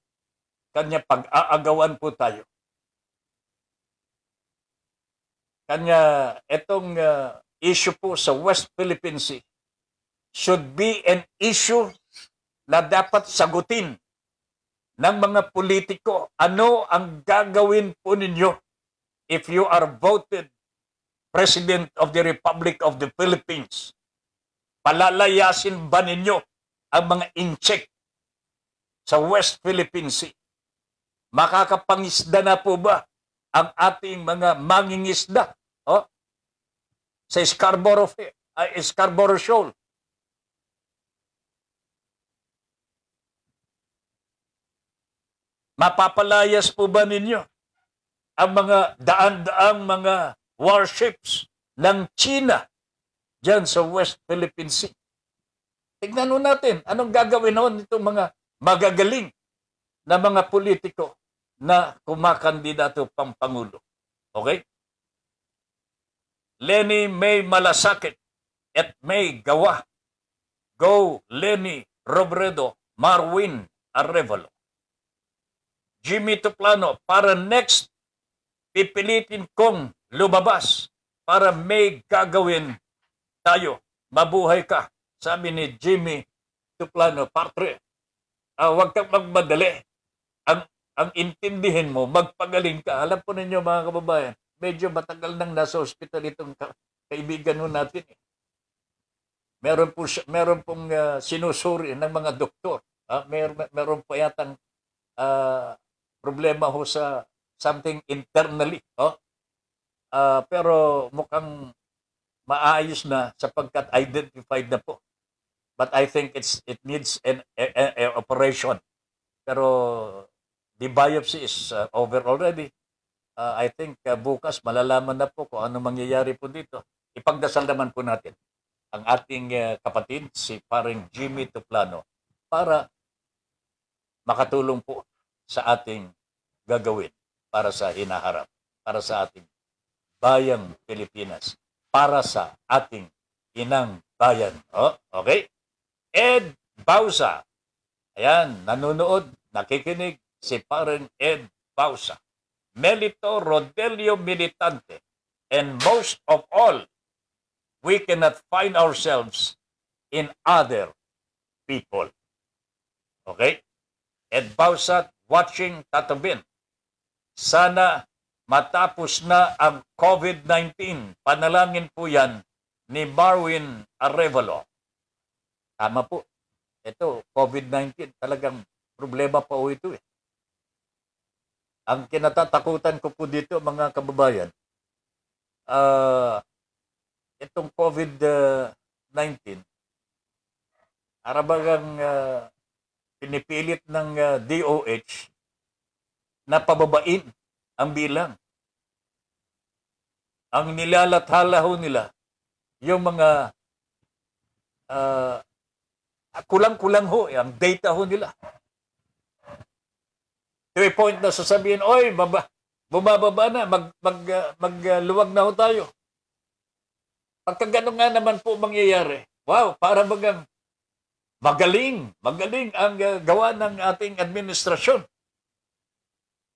Kanya pag-aagawan po tayo. kanya itong uh, issue po sa West Philippine Sea should be an issue na dapat sagutin ng mga politiko. Ano ang gagawin po ninyo if you are voted President of the Republic of the Philippines? Palalayasin ba ninyo ang mga incheck sa West Philippine Sea? Makakapangisda na po ba ang ating mga mangingisda Oh, sa Scarborough, uh, Scarborough Shoal. Mapapalayas po ba ninyo ang mga daan-daang mga warships ng China diyan sa West Philippine Sea? Tignan nun natin, anong gagawin noon itong mga magagaling na mga politiko na kumakandidato pang Pangulo. Okay? Lenny may malasakit at may gawa. Go Lenny Robredo, Marwin Arevalo. Jimmy Tuplano, para next, pipilitin kong lumabas para may gagawin tayo. Mabuhay ka, sabi ni Jimmy Tuplano. Patre, uh, huwag kang magmadali. Ang, ang intindihin mo, magpagaling ka. Alam po ninyo mga kababayan, medyo matagal nang nasa ospital itong ka- kaibigan ho natin. Eh. Meron po meron pong uh, sinusuri ng mga doktor. Uh, mer, meron po yatang uh, problema ho sa something internally. Oh. Uh, pero mukhang maayos na sapagkat identified na po. But I think it's it needs an, an, an operation. Pero the biopsy is uh, over already uh, I think uh, bukas malalaman na po kung ano mangyayari po dito. Ipagdasal naman po natin ang ating uh, kapatid, si paring Jimmy Tuplano, para makatulong po sa ating gagawin para sa hinaharap, para sa ating bayang Pilipinas, para sa ating inang bayan. Oh, okay? Ed Bausa. Ayan, nanonood, nakikinig si paring Ed Bausa. Melito Rodelio Militante, and most of all, we cannot find ourselves in other people. Okay? At Bausat watching Tatabin. Sana matapos na ang COVID-19. Panalangin po yan ni Marwin Arevalo. Tama po. Ito, COVID-19, talagang problema pa po ito eh. Ang kinatatakutan ko po dito mga kababayan, uh, itong COVID-19, arabagang uh, pinipilit ng uh, ah, DOH na pababain ang bilang. Ang nilalathala ho nila, yung mga uh, kulang-kulang ho, ang data ho nila to a point na sasabihin, oy, baba, bumababa na, mag, mag, ah, magluwag ah, na ho tayo. Pagka ganun nga naman po mangyayari, wow, para bagang magaling, magaling ang ah, gawa ng ating administrasyon.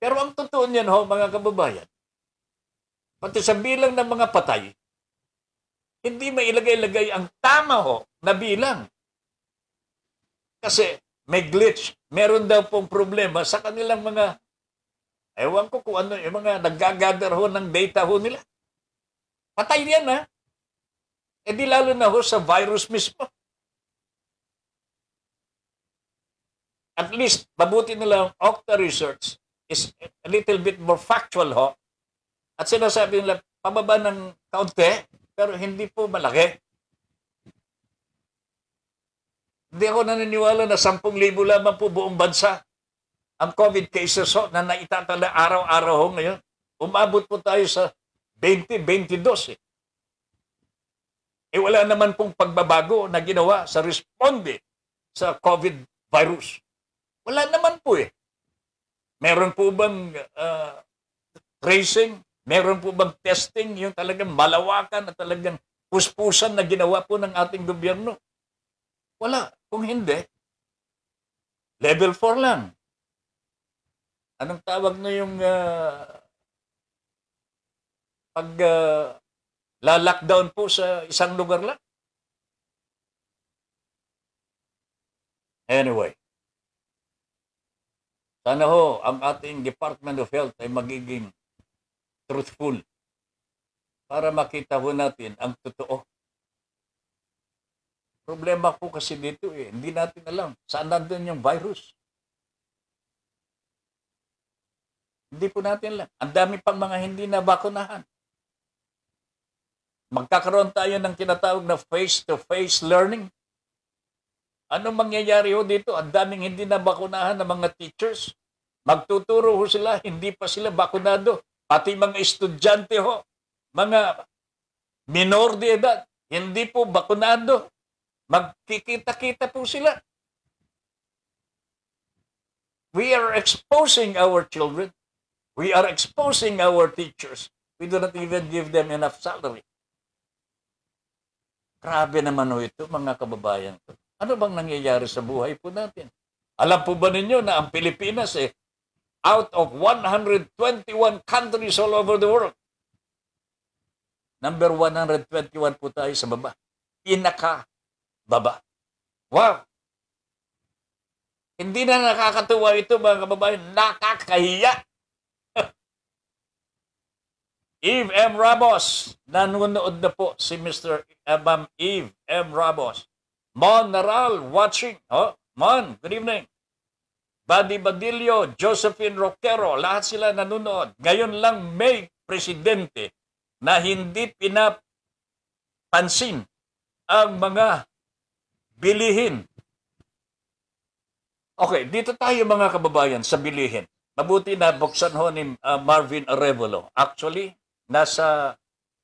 Pero ang totoo niyan ho, mga kababayan, pati sa bilang ng mga patay, hindi mailagay-lagay ang tama ho na bilang. Kasi may glitch. Meron daw pong problema sa kanilang mga, ewan ko kung ano, yung mga nag-gather ho ng data ho nila. Patay yan ha. E di lalo na ho sa virus mismo. At least, mabuti nila ang Okta Research is a little bit more factual ho. At sinasabi nila, pababa ng kaunti, pero hindi po malaki. Hindi ako naniniwala na 10,000 lamang po buong bansa ang COVID cases ho, na naitatala araw-araw ho ngayon. Umabot po tayo sa 20, 22 eh. Eh wala naman pong pagbabago na ginawa sa responde sa COVID virus. Wala naman po eh. Meron po bang uh, tracing? Meron po bang testing? Yung talagang malawakan at talagang puspusan na ginawa po ng ating gobyerno? Wala. Kung hindi, level 4 lang. Anong tawag na yung uh, pag uh, la-lockdown po sa isang lugar lang? Anyway, sana ho ang ating Department of Health ay magiging truthful para makita ho natin ang totoo Problema po kasi dito eh, hindi natin alam saan nandun yung virus. Hindi po natin alam. Ang dami pang mga hindi na bakunahan. Magkakaroon tayo ng tinatawag na face-to-face -face learning. Ano mangyayari ho dito? Ang daming hindi na bakunahan ng mga teachers. Magtuturo ho sila, hindi pa sila bakunado. Pati mga estudyante ho, mga minor de edad, hindi po bakunado. Magkikita-kita po sila. We are exposing our children. We are exposing our teachers. We do not even give them enough salary. Grabe naman ho ito, mga kababayan ko. Ano bang nangyayari sa buhay po natin? Alam po ba ninyo na ang Pilipinas eh, out of 121 countries all over the world, number 121 po tayo sa baba. Pinaka baba. Wow! Hindi na nakakatuwa ito mga kababayan. Nakakahiya! (laughs) Eve M. Ramos. Nanonood na po si Mr. Ma'am Eve M. Ramos. Mon Naral watching. Oh, Mon, good evening. Buddy Badillo, Josephine Roquero, lahat sila nanonood. Ngayon lang may presidente na hindi pinapansin ang mga bilihin. Okay, dito tayo mga kababayan sa bilihin. Mabuti na buksan ho ni uh, Marvin Arevalo. Actually, nasa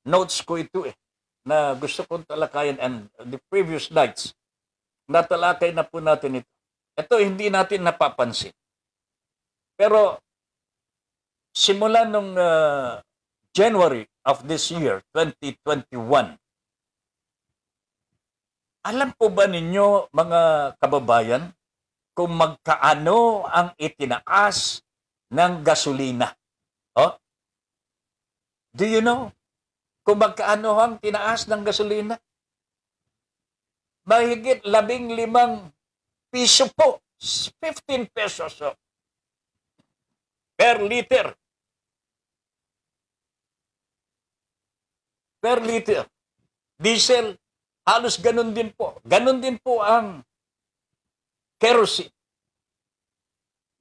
notes ko ito eh na gusto kong talakayan and the previous nights, natalakay na po natin ito. Ito hindi natin napapansin. Pero simula nung uh, January of this year, 2021, alam po ba ninyo, mga kababayan, kung magkaano ang itinaas ng gasolina? Oh? Do you know? Kung magkaano ang tinaas ng gasolina? Mahigit labing limang piso po. 15 pesos oh, per liter. Per liter. Diesel, Halos ganun din po. Ganun din po ang kerosene.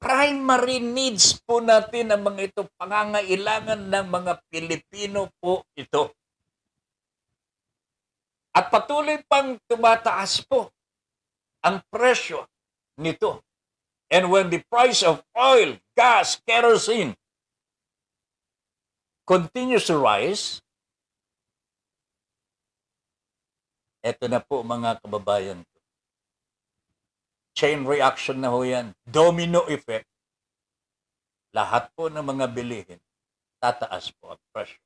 Primary needs po natin ang mga ito. Pangangailangan ng mga Pilipino po ito. At patuloy pang tumataas po ang presyo nito. And when the price of oil, gas, kerosene continues to rise, Ito na po mga kababayan. Chain reaction na ho yan. Domino effect. Lahat po ng mga bilihin, tataas po ang pressure.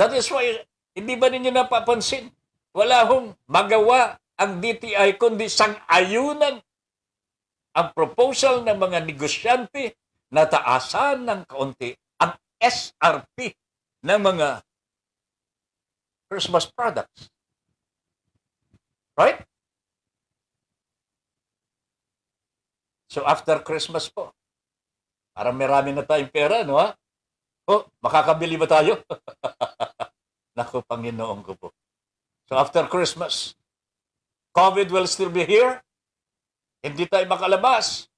That is why, hindi ba ninyo napapansin? Wala hong magawa ang DTI kundi sang-ayunan ang proposal ng mga negosyante na taasan ng kaunti ang SRP ng mga Christmas products. Right? So after Christmas po, parang marami na tayong pera, no ha? O, oh, makakabili ba tayo? (laughs) Naku, Panginoon ko po. So after Christmas, COVID will still be here. Hindi tayo makalabas.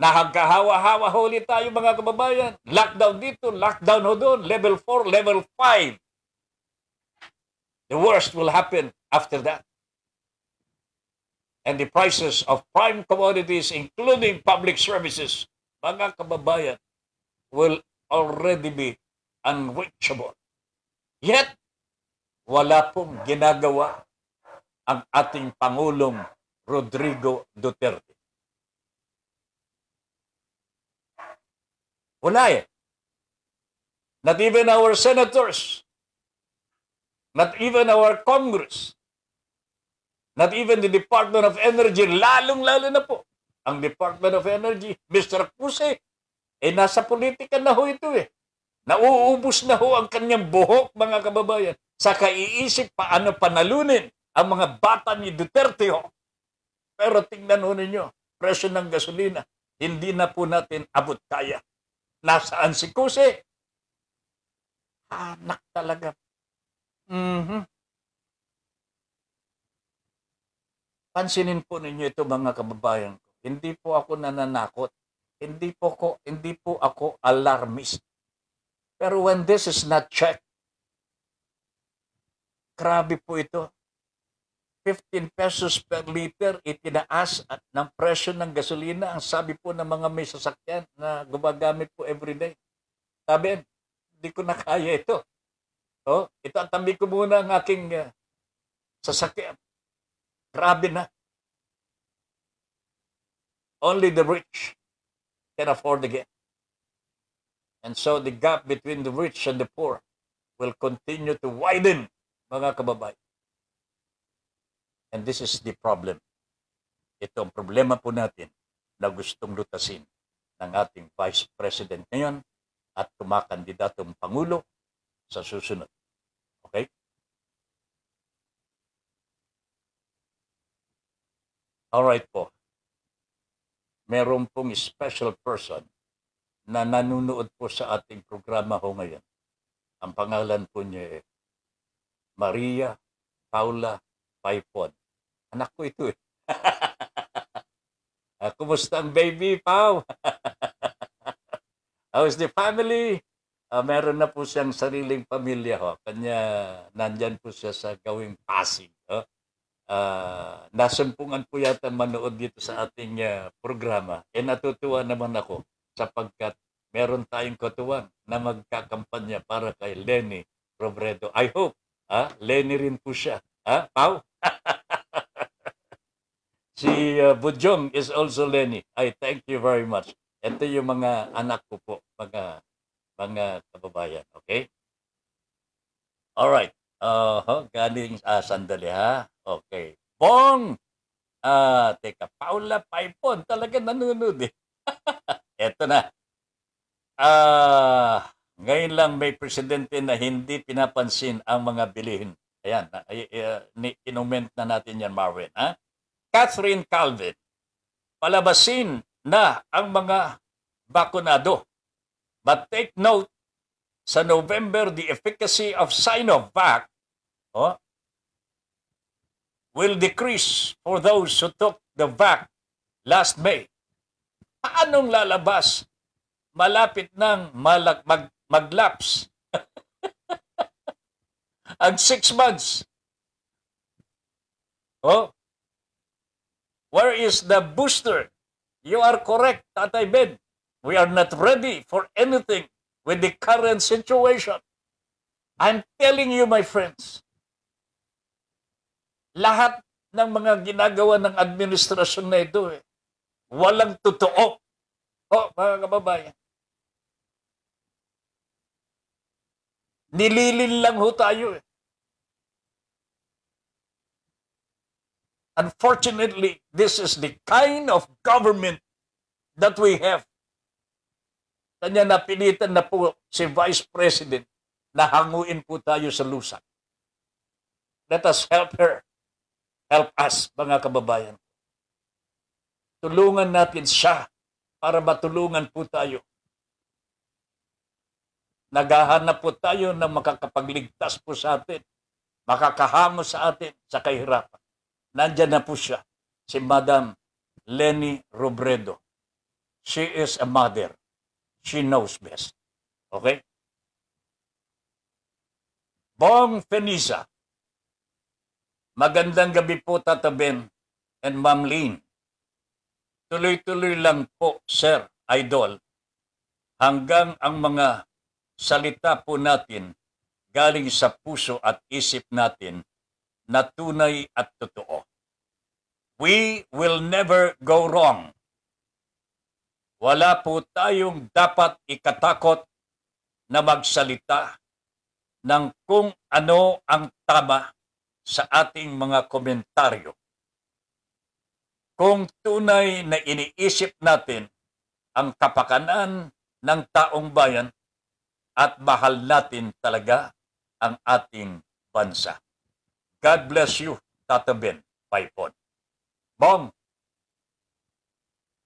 Nahagkahawa-hawa huli tayo mga kababayan. Lockdown dito, lockdown ho doon. Level 4, level 5. The worst will happen after that and the prices of prime commodities including public services, mga kababayan, will already be unreachable. Yet, wala pong ginagawa ang ating Pangulong Rodrigo Duterte. Wala eh. Not even our senators, not even our Congress, Not even the Department of Energy, lalong-lalo na po. Ang Department of Energy, Mr. Puse, eh nasa politika na ho ito eh. Nauubos na ho ang kanyang buhok, mga kababayan, sa kaiisip paano panalunin ang mga bata ni Duterte ho. Pero tingnan ho ninyo, presyo ng gasolina, hindi na po natin abot kaya. Nasaan si Kuse? Anak talaga. Mm-hmm. Pansinin po ninyo ito mga kababayan ko. Hindi po ako nananakot. Hindi po ko hindi po ako alarmist. Pero when this is not checked, grabe po ito. 15 pesos per liter itinaas at ng presyo ng gasolina ang sabi po ng mga may sasakyan na gumagamit po everyday. Sabi, hindi ko na kaya ito. Oh, ito ang tabi ko muna ang aking uh, sasakyan. Grabe na. Only the rich can afford the gift. And so the gap between the rich and the poor will continue to widen, mga kababayan. And this is the problem. Ito ang problema po natin na gustong lutasin ng ating Vice President ngayon at kumakandidatong Pangulo sa susunod. Alright po. Meron pong special person na nanunood po sa ating programa ko ngayon. Ang pangalan po niya eh, Maria Paula Paipon. Anak ko ito eh. (laughs) Ah, kumusta ang baby, Pau? (laughs) How's the family? Uh, meron na po siyang sariling pamilya ho. Kanya, nandyan po siya sa gawing Pasig uh, nasumpungan po yata manood dito sa ating uh, programa. E natutuwa naman ako sapagkat meron tayong katuwan na magkakampanya para kay Lenny Robredo. I hope, ah, Lenny rin po siya. Ah, Pau? (laughs) si uh, Bujong is also Lenny. I thank you very much. Ito yung mga anak ko po, mga mga kababayan, okay? All right. Uh, galing uh, sandali ha. Okay. Bong! Ah, teka, Paula Paipon, talaga nanonood eh. (laughs) Eto na. Ah, ngayon lang may presidente na hindi pinapansin ang mga bilihin. Ayan, inument na natin yan, Marvin. Ha? Catherine Calvin, palabasin na ang mga bakunado. But take note, sa November, the efficacy of Sinovac, oh, will decrease for those who took the vac last May. Anong lalabas? Malapit nang malag mag maglaps. (laughs) Ang six months. Oh, where is the booster? You are correct, Tatay Ben. We are not ready for anything with the current situation. I'm telling you, my friends, lahat ng mga ginagawa ng administrasyon na ito eh. Walang totoo. Oh, mga kababayan. Nililin lang ho tayo eh. Unfortunately, this is the kind of government that we have. Kanya napilitan na po si Vice President na hanguin po tayo sa lusak. Let us help her Help us, mga kababayan. Tulungan natin siya para matulungan po tayo. Naghahanap po tayo na makakapagligtas po sa atin, makakahamo sa atin sa kahirapan. Nandyan na po siya, si Madam Lenny Robredo. She is a mother. She knows best. Okay? Bong Fenisa, Magandang gabi po, Tata Ben and Ma'am Lynn. Tuloy-tuloy lang po, Sir Idol, hanggang ang mga salita po natin galing sa puso at isip natin na tunay at totoo. We will never go wrong. Wala po tayong dapat ikatakot na magsalita ng kung ano ang tama sa ating mga komentaryo. Kung tunay na iniisip natin ang kapakanan ng taong bayan at mahal natin talaga ang ating bansa. God bless you, Tata Ben Paipon. Bong,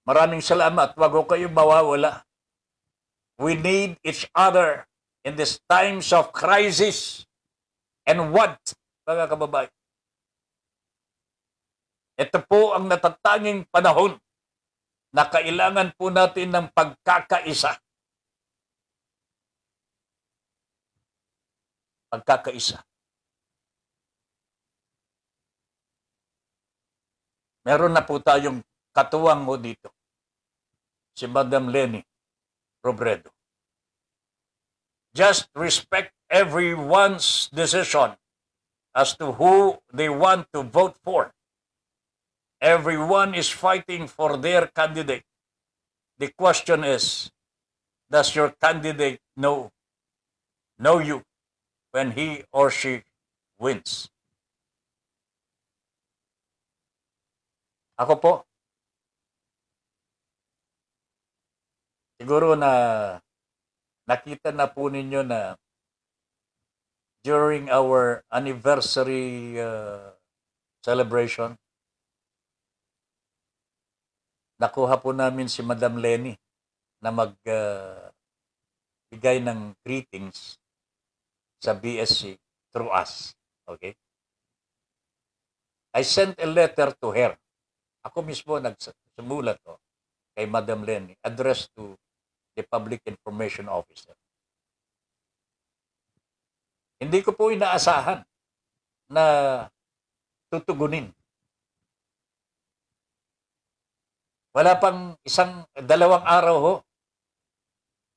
maraming salamat. Wag ko kayo mawawala. We need each other in these times of crisis and what mga kababayan. Ito po ang natatanging panahon na kailangan po natin ng pagkakaisa. Pagkakaisa. Meron na po tayong katuwang mo dito. Si Madam Lenny Robredo. Just respect everyone's decision as to who they want to vote for. Everyone is fighting for their candidate. The question is, does your candidate know know you when he or she wins? Ako po, siguro na nakita na po ninyo na during our anniversary uh, celebration, nakuha po namin si Madam Lenny na magbigay uh, ng greetings sa BSC through us. Okay? I sent a letter to her. Ako mismo nagsimula to oh, kay Madam Lenny, addressed to the Public Information Officer. Hindi ko po inaasahan na tutugunin. Wala pang isang, dalawang araw ho,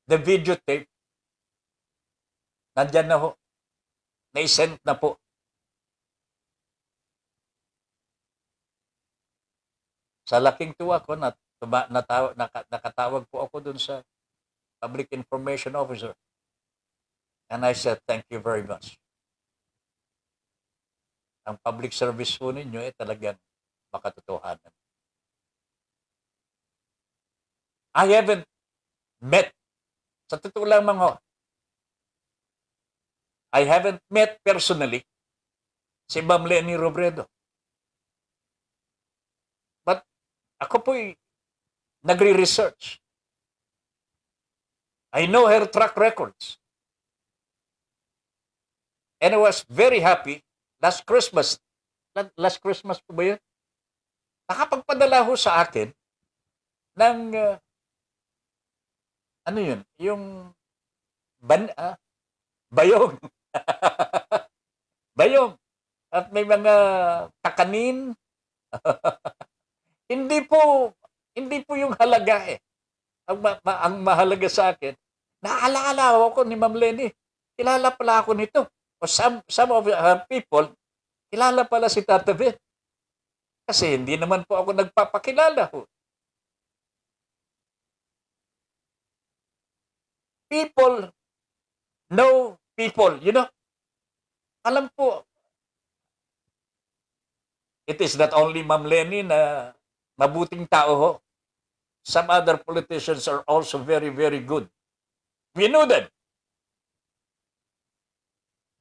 the videotape, nandyan na ho, naisend na po. Sa laking tuwa ko, nat, natawa, nakatawag po ako dun sa public information officer. And I said, thank you very much. Ang public service po ninyo ay eh, talagang makatotohanan. I haven't met. Sa totoo lang mga, I haven't met personally si Ma'am Lenny Robredo. But ako po'y nagre-research. I know her track records. And I was very happy last Christmas. Last Christmas po ba yun? Nakapagpadala ho sa akin ng uh, ano yun? Yung ban, ah, bayong. (laughs) bayong. At may mga takanin. (laughs) hindi po hindi po yung halaga eh. Ang, ma- ma- ang mahalaga sa akin, naalaala ako ni Ma'am Lenny. Kilala pala ako nito some, some of her people, kilala pala si Tata Ben. Kasi hindi naman po ako nagpapakilala ho. People know people, you know. Alam po, it is not only Ma'am Lenny na mabuting tao ho. Some other politicians are also very, very good. We know that.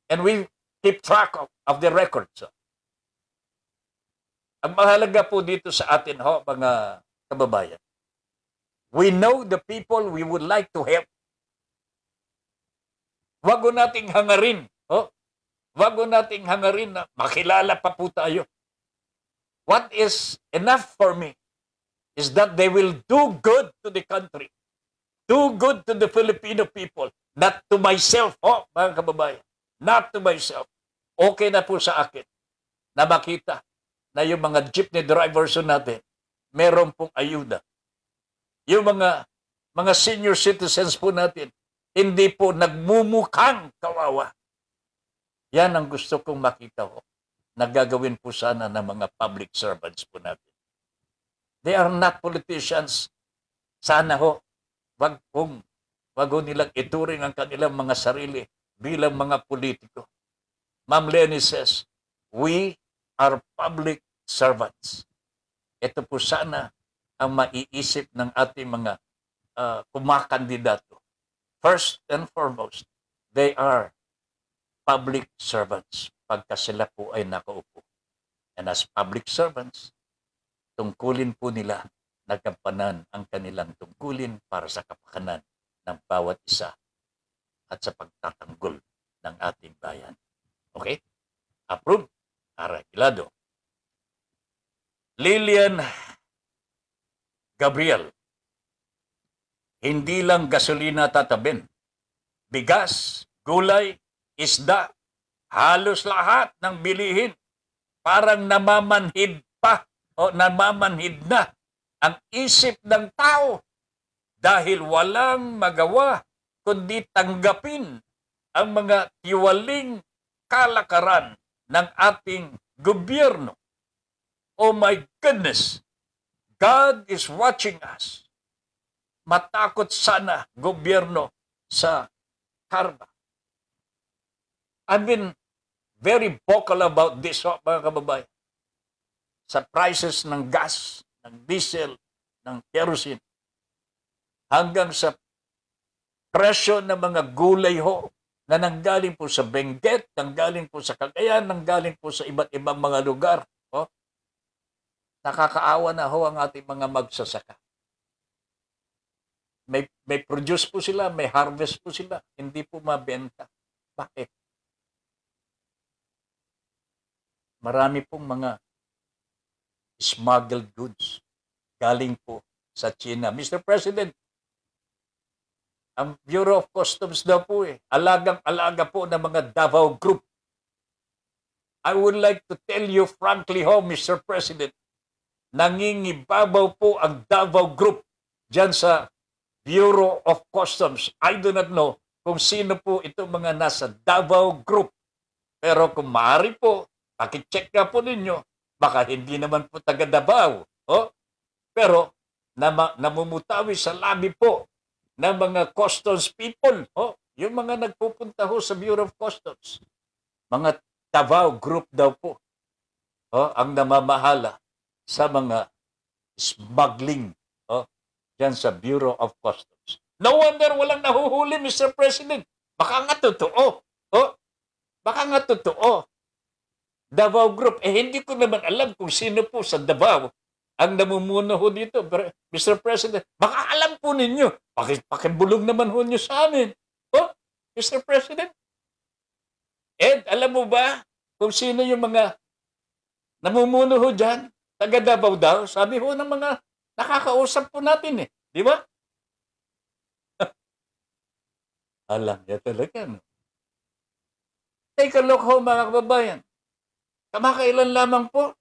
And we keep track of, of the records. Ang mahalaga po dito sa atin ho, mga kababayan, we know the people we would like to help. Wag ko nating hangarin. Ho. wag ko nating hangarin na makilala pa po tayo. What is enough for me is that they will do good to the country, do good to the Filipino people, not to myself, ho, mga kababayan not to myself. Okay na po sa akin na makita na yung mga jeepney drivers natin, meron pong ayuda. Yung mga mga senior citizens po natin, hindi po nagmumukhang kawawa. Yan ang gusto kong makita ko. Nagagawin po sana ng mga public servants po natin. They are not politicians. Sana ho, wag pong, wag ho nilang ituring ang kanilang mga sarili bilang mga politiko. Ma'am Lenny says, we are public servants. Ito po sana ang maiisip ng ating mga uh, kumakandidato. First and foremost, they are public servants pagka sila po ay nakaupo. And as public servants, tungkulin po nila nagampanan ang kanilang tungkulin para sa kapakanan ng bawat isa at sa pagtatanggol ng ating bayan. Okay? Approved. Arakilado. Lilian Gabriel, hindi lang gasolina tatabin. Bigas, gulay, isda, halos lahat ng bilihin. Parang namamanhid pa o namamanhid na ang isip ng tao dahil walang magawa kundi tanggapin ang mga tiwaling kalakaran ng ating gobyerno. Oh my goodness! God is watching us. Matakot sana gobyerno sa karma. I've been very vocal about this, oh, mga kababayan. Sa prices ng gas, ng diesel, ng kerosene, hanggang sa presyo ng mga gulay ho na nanggaling po sa Benguet, nanggaling po sa Cagayan, nanggaling po sa iba't ibang mga lugar. Oh. Nakakaawa na ho ang ating mga magsasaka. May, may produce po sila, may harvest po sila, hindi po mabenta. Bakit? Marami pong mga smuggled goods galing po sa China. Mr. President, ang Bureau of Customs daw po eh. Alagang-alaga po ng mga Davao Group. I would like to tell you frankly ho, Mr. President, nangingibabaw po ang Davao Group dyan sa Bureau of Customs. I do not know kung sino po itong mga nasa Davao Group. Pero kung maaari po, pakicheck nga po ninyo, baka hindi naman po taga Davao. Oh? Pero nam- namumutawi sa labi po ng mga customs people. Oh, yung mga nagpupunta ho sa Bureau of Customs. Mga Davao group daw po oh, ang namamahala sa mga smuggling oh, dyan sa Bureau of Customs. No wonder walang nahuhuli, Mr. President. Baka nga totoo. Oh, baka nga totoo. Davao Group, eh hindi ko naman alam kung sino po sa Davao ang namumuno ho dito, Mr. President, baka alam po ninyo, paki, pakibulog naman ho nyo sa amin. Oh, Mr. President, Ed, alam mo ba kung sino yung mga namumuno ho dyan? Taga Davao daw, sabi ho ng mga nakakausap po natin eh. Di ba? (laughs) alam niya talaga. No? Take a look ho mga kababayan. Kamakailan lamang po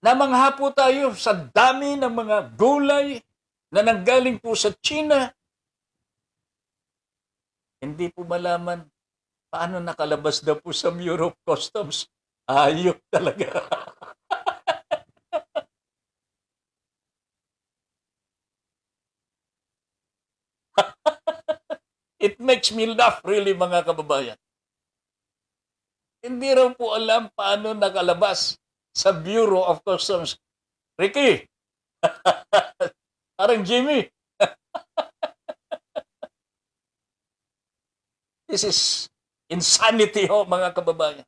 na manghapo tayo sa dami ng mga gulay na nanggaling po sa China. Hindi po malaman paano nakalabas na po sa Europe Customs. Ayok talaga. (laughs) It makes me laugh really mga kababayan. Hindi raw po alam paano nakalabas sa Bureau of Customs. Ricky! (laughs) Parang Jimmy! (laughs) This is insanity ho mga kababayan.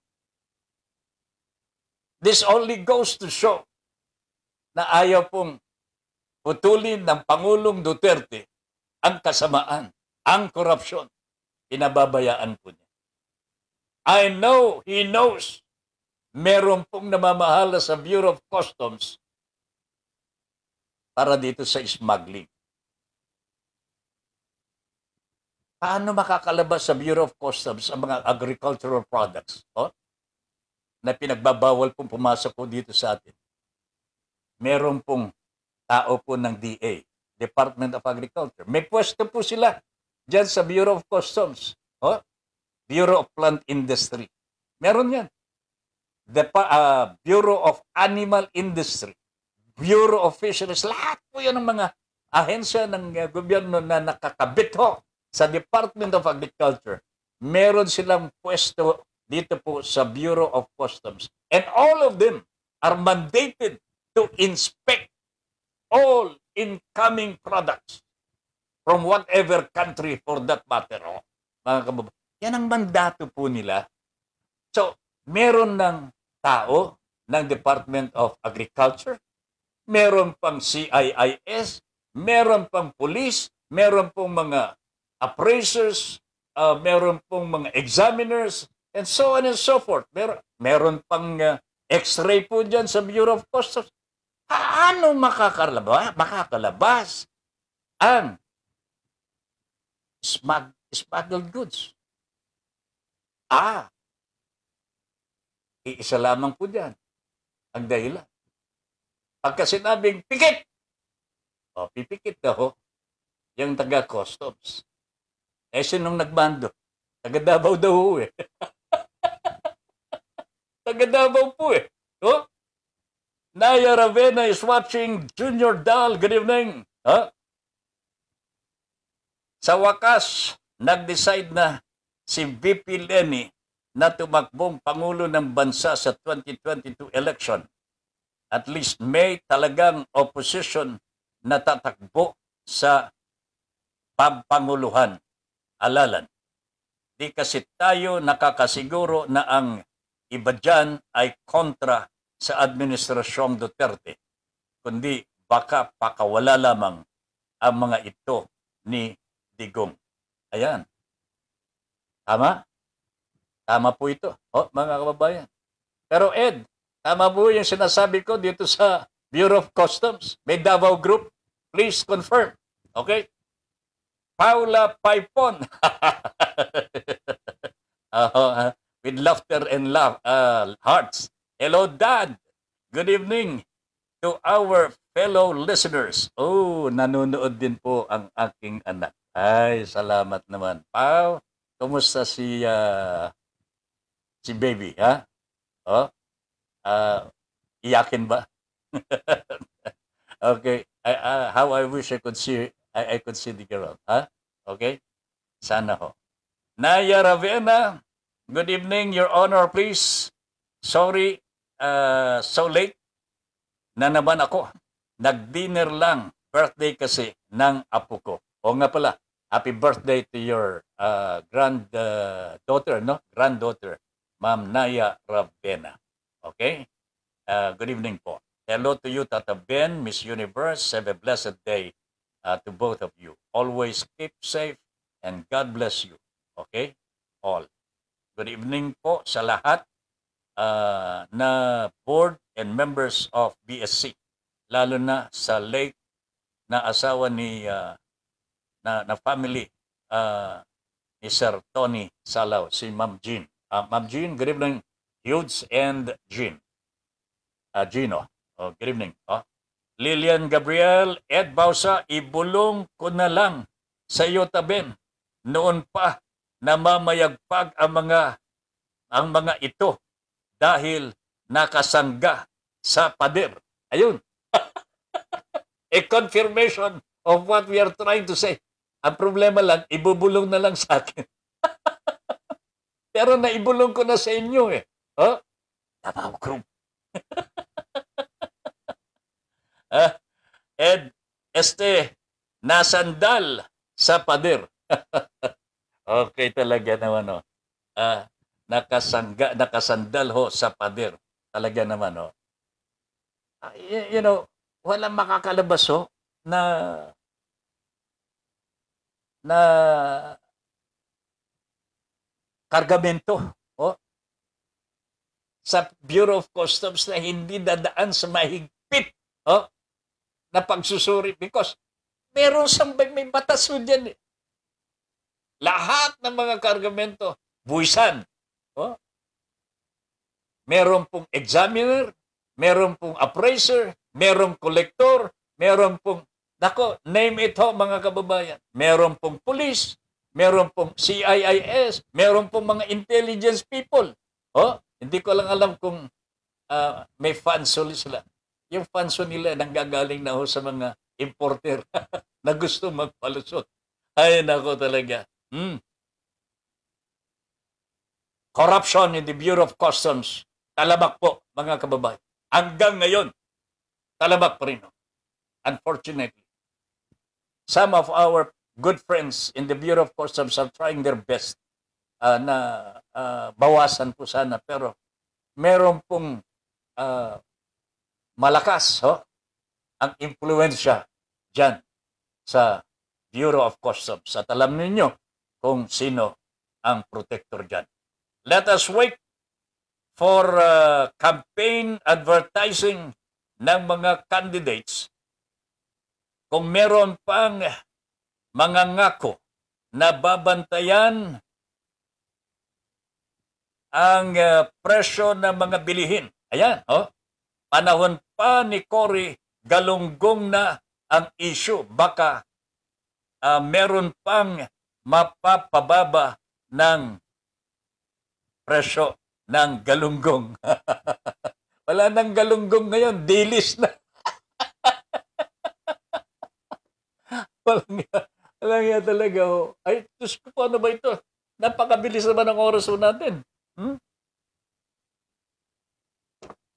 This only goes to show na ayaw pong putulin ng Pangulong Duterte ang kasamaan, ang korupsyon. Pinababayaan po niya. I know he knows meron pong namamahala sa Bureau of Customs para dito sa smuggling. Paano makakalabas sa Bureau of Customs ang mga agricultural products oh, na pinagbabawal pong pumasok po dito sa atin? Meron pong tao po ng DA, Department of Agriculture. May pwesto po sila dyan sa Bureau of Customs, oh, Bureau of Plant Industry. Meron yan the uh, Bureau of Animal Industry, Bureau of Fisheries, lahat po yan ang mga ahensya ng uh, gobyerno na nakakabit sa Department of Agriculture. Meron silang pwesto dito po sa Bureau of Customs. And all of them are mandated to inspect all incoming products from whatever country for that matter. Oh, mga kababayan, yan ang mandato po nila. So, meron ng tao ng Department of Agriculture, meron pang CIIS, meron pang police, meron pong mga appraisers, uh, meron pong mga examiners, and so on and so forth. Mer meron pang uh, x-ray po dyan sa Bureau of Customs. Paano makakalabas, makakalabas ang smug, smuggled goods? Ah, Iisa lamang po dyan ang dahilan. Pagka sinabing pikit, o, pipikit daw yung taga-customs. Eh, sinong nagbando? Taga-Dabaw daw ho eh. (laughs) Taga-Dabaw po eh. Oh? Naya Ravena is watching Junior Dal. Good evening. Ha? Sa wakas, nag-decide na si VP Lenny na tumakbong Pangulo ng Bansa sa 2022 election. At least may talagang opposition na tatakbo sa pagpanguluhan. Alalan. Di kasi tayo nakakasiguro na ang iba dyan ay kontra sa Administrasyong Duterte, kundi baka pakawala lamang ang mga ito ni Digong. Ayan. Tama? Tama po ito, oh, mga kababayan. Pero Ed, tama po yung sinasabi ko dito sa Bureau of Customs. May Davao Group. Please confirm. Okay? Paula Paipon. uh, (laughs) with laughter and love, uh, ah, hearts. Hello, Dad. Good evening to our fellow listeners. Oh, nanonood din po ang aking anak. Ay, salamat naman. Pao, kumusta si uh, si baby, ha? Oh? Uh, iyakin ba? (laughs) okay. I, uh, how I wish I could see I, I could see the girl, ha? Okay? Sana ho. Naya Ravena, good evening, Your Honor, please. Sorry, uh, so late Nanaman ako. Nag-dinner lang. Birthday kasi ng apo ko. O nga pala, happy birthday to your uh, ah, granddaughter, uh, no? Granddaughter. Ma'am Naya Ravena. Okay? Uh, good evening po. Hello to you, Tata Ben, Miss Universe. Have a blessed day uh, to both of you. Always keep safe and God bless you. Okay? All. Good evening po sa lahat uh, na board and members of BSC. Lalo na sa late na asawa ni uh, na, na family uh, ni Sir Tony Salaw, si Ma'am Jean. Uh, Ma'am Jean, good evening. Hughes and Jean. Uh, Gino, oh, good evening. Oh. Lilian Gabriel, Ed Bausa, ibulong ko na lang sa iyo taben. Noon pa namamayagpag ang mga ang mga ito dahil nakasangga sa pader. Ayun. (laughs) A confirmation of what we are trying to say. Ang problema lang, ibubulong na lang sa akin. Pero naibulong ko na sa inyo eh. Huh? Davao (laughs) ah, Ed, este, nasandal sa pader. (laughs) okay talaga naman oh. Ah, nakasangga, nakasandal ho sa pader. Talaga naman oh. Ah, you, you know, walang makakalabas ho oh, na na kargamento o sa Bureau of Customs na hindi dadaan sa mahigpit o na pagsusuri because meron sa may batas mo dyan eh. Lahat ng mga kargamento, buwisan. O? Meron pong examiner, meron pong appraiser, meron collector, meron pong, nako, name it ho mga kababayan. Meron pong police, meron pong CIIS, meron pong mga intelligence people. Oh, hindi ko lang alam kung uh, may fanso sila. Yung fanso nila nanggagaling na ho sa mga importer (laughs) na gusto magpalusot. Ay, nako talaga. Hmm. Corruption in the Bureau of Customs. Talabak po, mga kababayan. Hanggang ngayon, talabak pa rin. Unfortunately, some of our good friends in the Bureau of Customs are trying their best uh, na uh, bawasan po sana. Pero meron pong uh, malakas ho, ang impluensya dyan sa Bureau of Customs. At alam ninyo kung sino ang protector dyan. Let us wait for uh, campaign advertising ng mga candidates. Kung meron pang mangangako na babantayan ang uh, presyo ng mga bilihin. Ayan, oh. Panahon pa ni Cory galunggong na ang issue. Baka uh, meron pang mapapababa ng presyo ng galunggong. (laughs) Wala nang galunggong ngayon, dilis na. (laughs) Walang alam niya talaga, oh. ay, Diyos ko, ano ba ito? Napakabilis naman ang oras po natin. Hmm?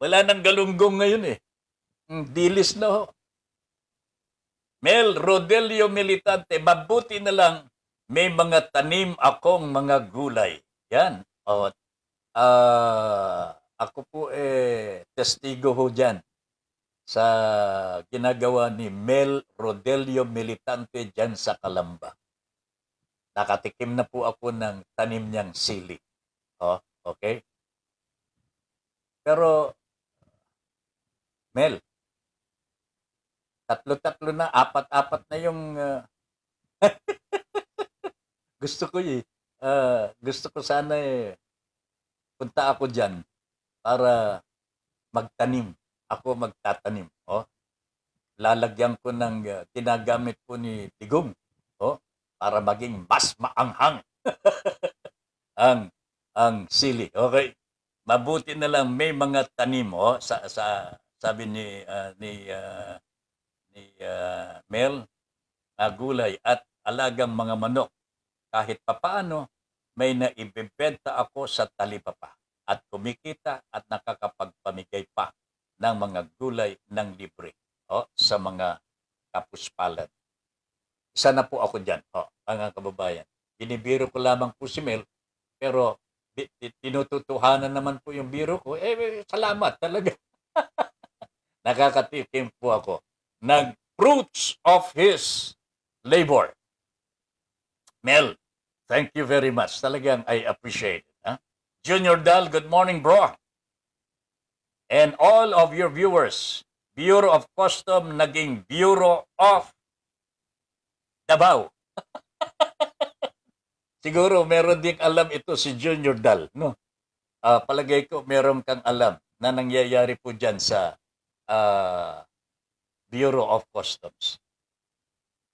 Wala nang galunggong ngayon eh. Hmm, dilis na ho. Mel Rodelio Militante, mabuti na lang may mga tanim akong mga gulay. Yan. oh, uh, ako po eh testigo ho dyan sa ginagawa ni Mel Rodelio Militante dyan sa Kalamba. Nakatikim na po ako ng tanim niyang sili. Oh, okay? Pero, Mel, tatlo-tatlo na, apat-apat na yung... Uh, (laughs) gusto ko eh. Uh, gusto ko sana eh, punta ako dyan para magtanim ako magtatanim. Oh. Lalagyan ko ng uh, ah, tinagamit ko ni Tigong oh, para maging mas maanghang (laughs) ang ang sili. Okay. Mabuti na lang may mga tanim oh, sa sa sabi ni uh, ni uh, ni uh, Mel na gulay at alagang mga manok. Kahit papaano, may naibebenta ako sa talipapa at kumikita at nakakapagpamigay pa ng mga gulay ng libre o, oh, sa mga kapuspalan. Isa na po ako dyan, o, oh, mga kababayan. Binibiro ko lamang po si Mel, pero tinututuhanan naman po yung biro ko. Eh, eh salamat talaga. (laughs) Nakakatikim po ako ng fruits of his labor. Mel, thank you very much. Talagang I appreciate it. Huh? Junior Dal, good morning, bro and all of your viewers, Bureau of Custom naging Bureau of Davao. (laughs) Siguro meron ding alam ito si Junior Dal, no? Uh, palagay ko meron kang alam na nangyayari po dyan sa uh, Bureau of Customs.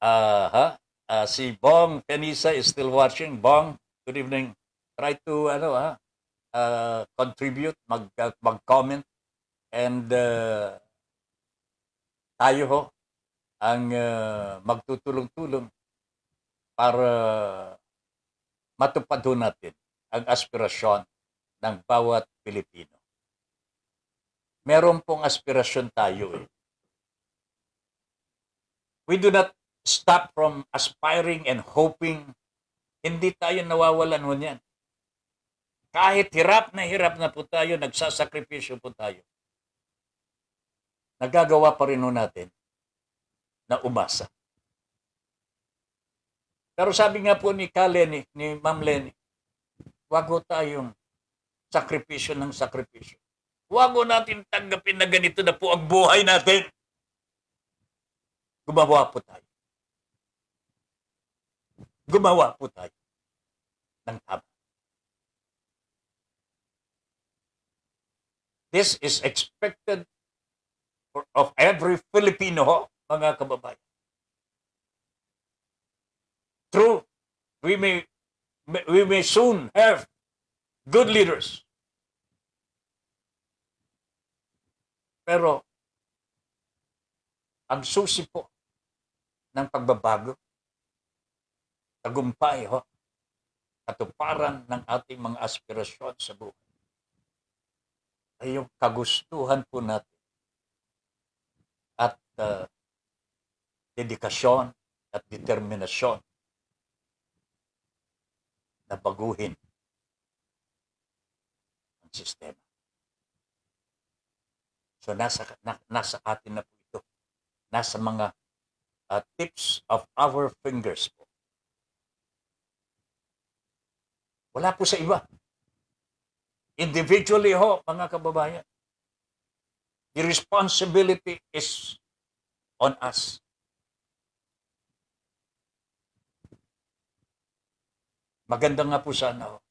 Uh, ha? Uh, ah, si Bong Penisa is still watching. Bong, good evening. Try to ano ha, uh, contribute, mag-comment And uh, tayo ho ang uh, magtutulong-tulong para matupad ho natin ang aspirasyon ng bawat Pilipino. Meron pong aspirasyon tayo eh. We do not stop from aspiring and hoping. Hindi tayo nawawalan ho niyan. Kahit hirap na hirap na po tayo, nagsasakripisyo po tayo nagagawa pa rin natin na umasa. Pero sabi nga po ni Kalen, ni Ma'am Lenny, wag ho tayong sakripisyo ng sakripisyo. Huwag ho natin tanggapin na ganito na po ang buhay natin. Gumawa po tayo. Gumawa po tayo ng tama. This is expected of every Filipino, mga kababayan. True, we may, we may soon have good leaders. Pero, ang susi po ng pagbabago, tagumpay ho, katuparan ng ating mga aspirasyon sa buhay, ay yung kagustuhan po natin uh, dedikasyon at determinasyon na baguhin ang sistema. So nasa, na, nasa atin na po ito. Nasa mga uh, tips of our fingers po. Wala po sa iba. Individually ho, mga kababayan, the responsibility is on us. Maganda nga po sana oh.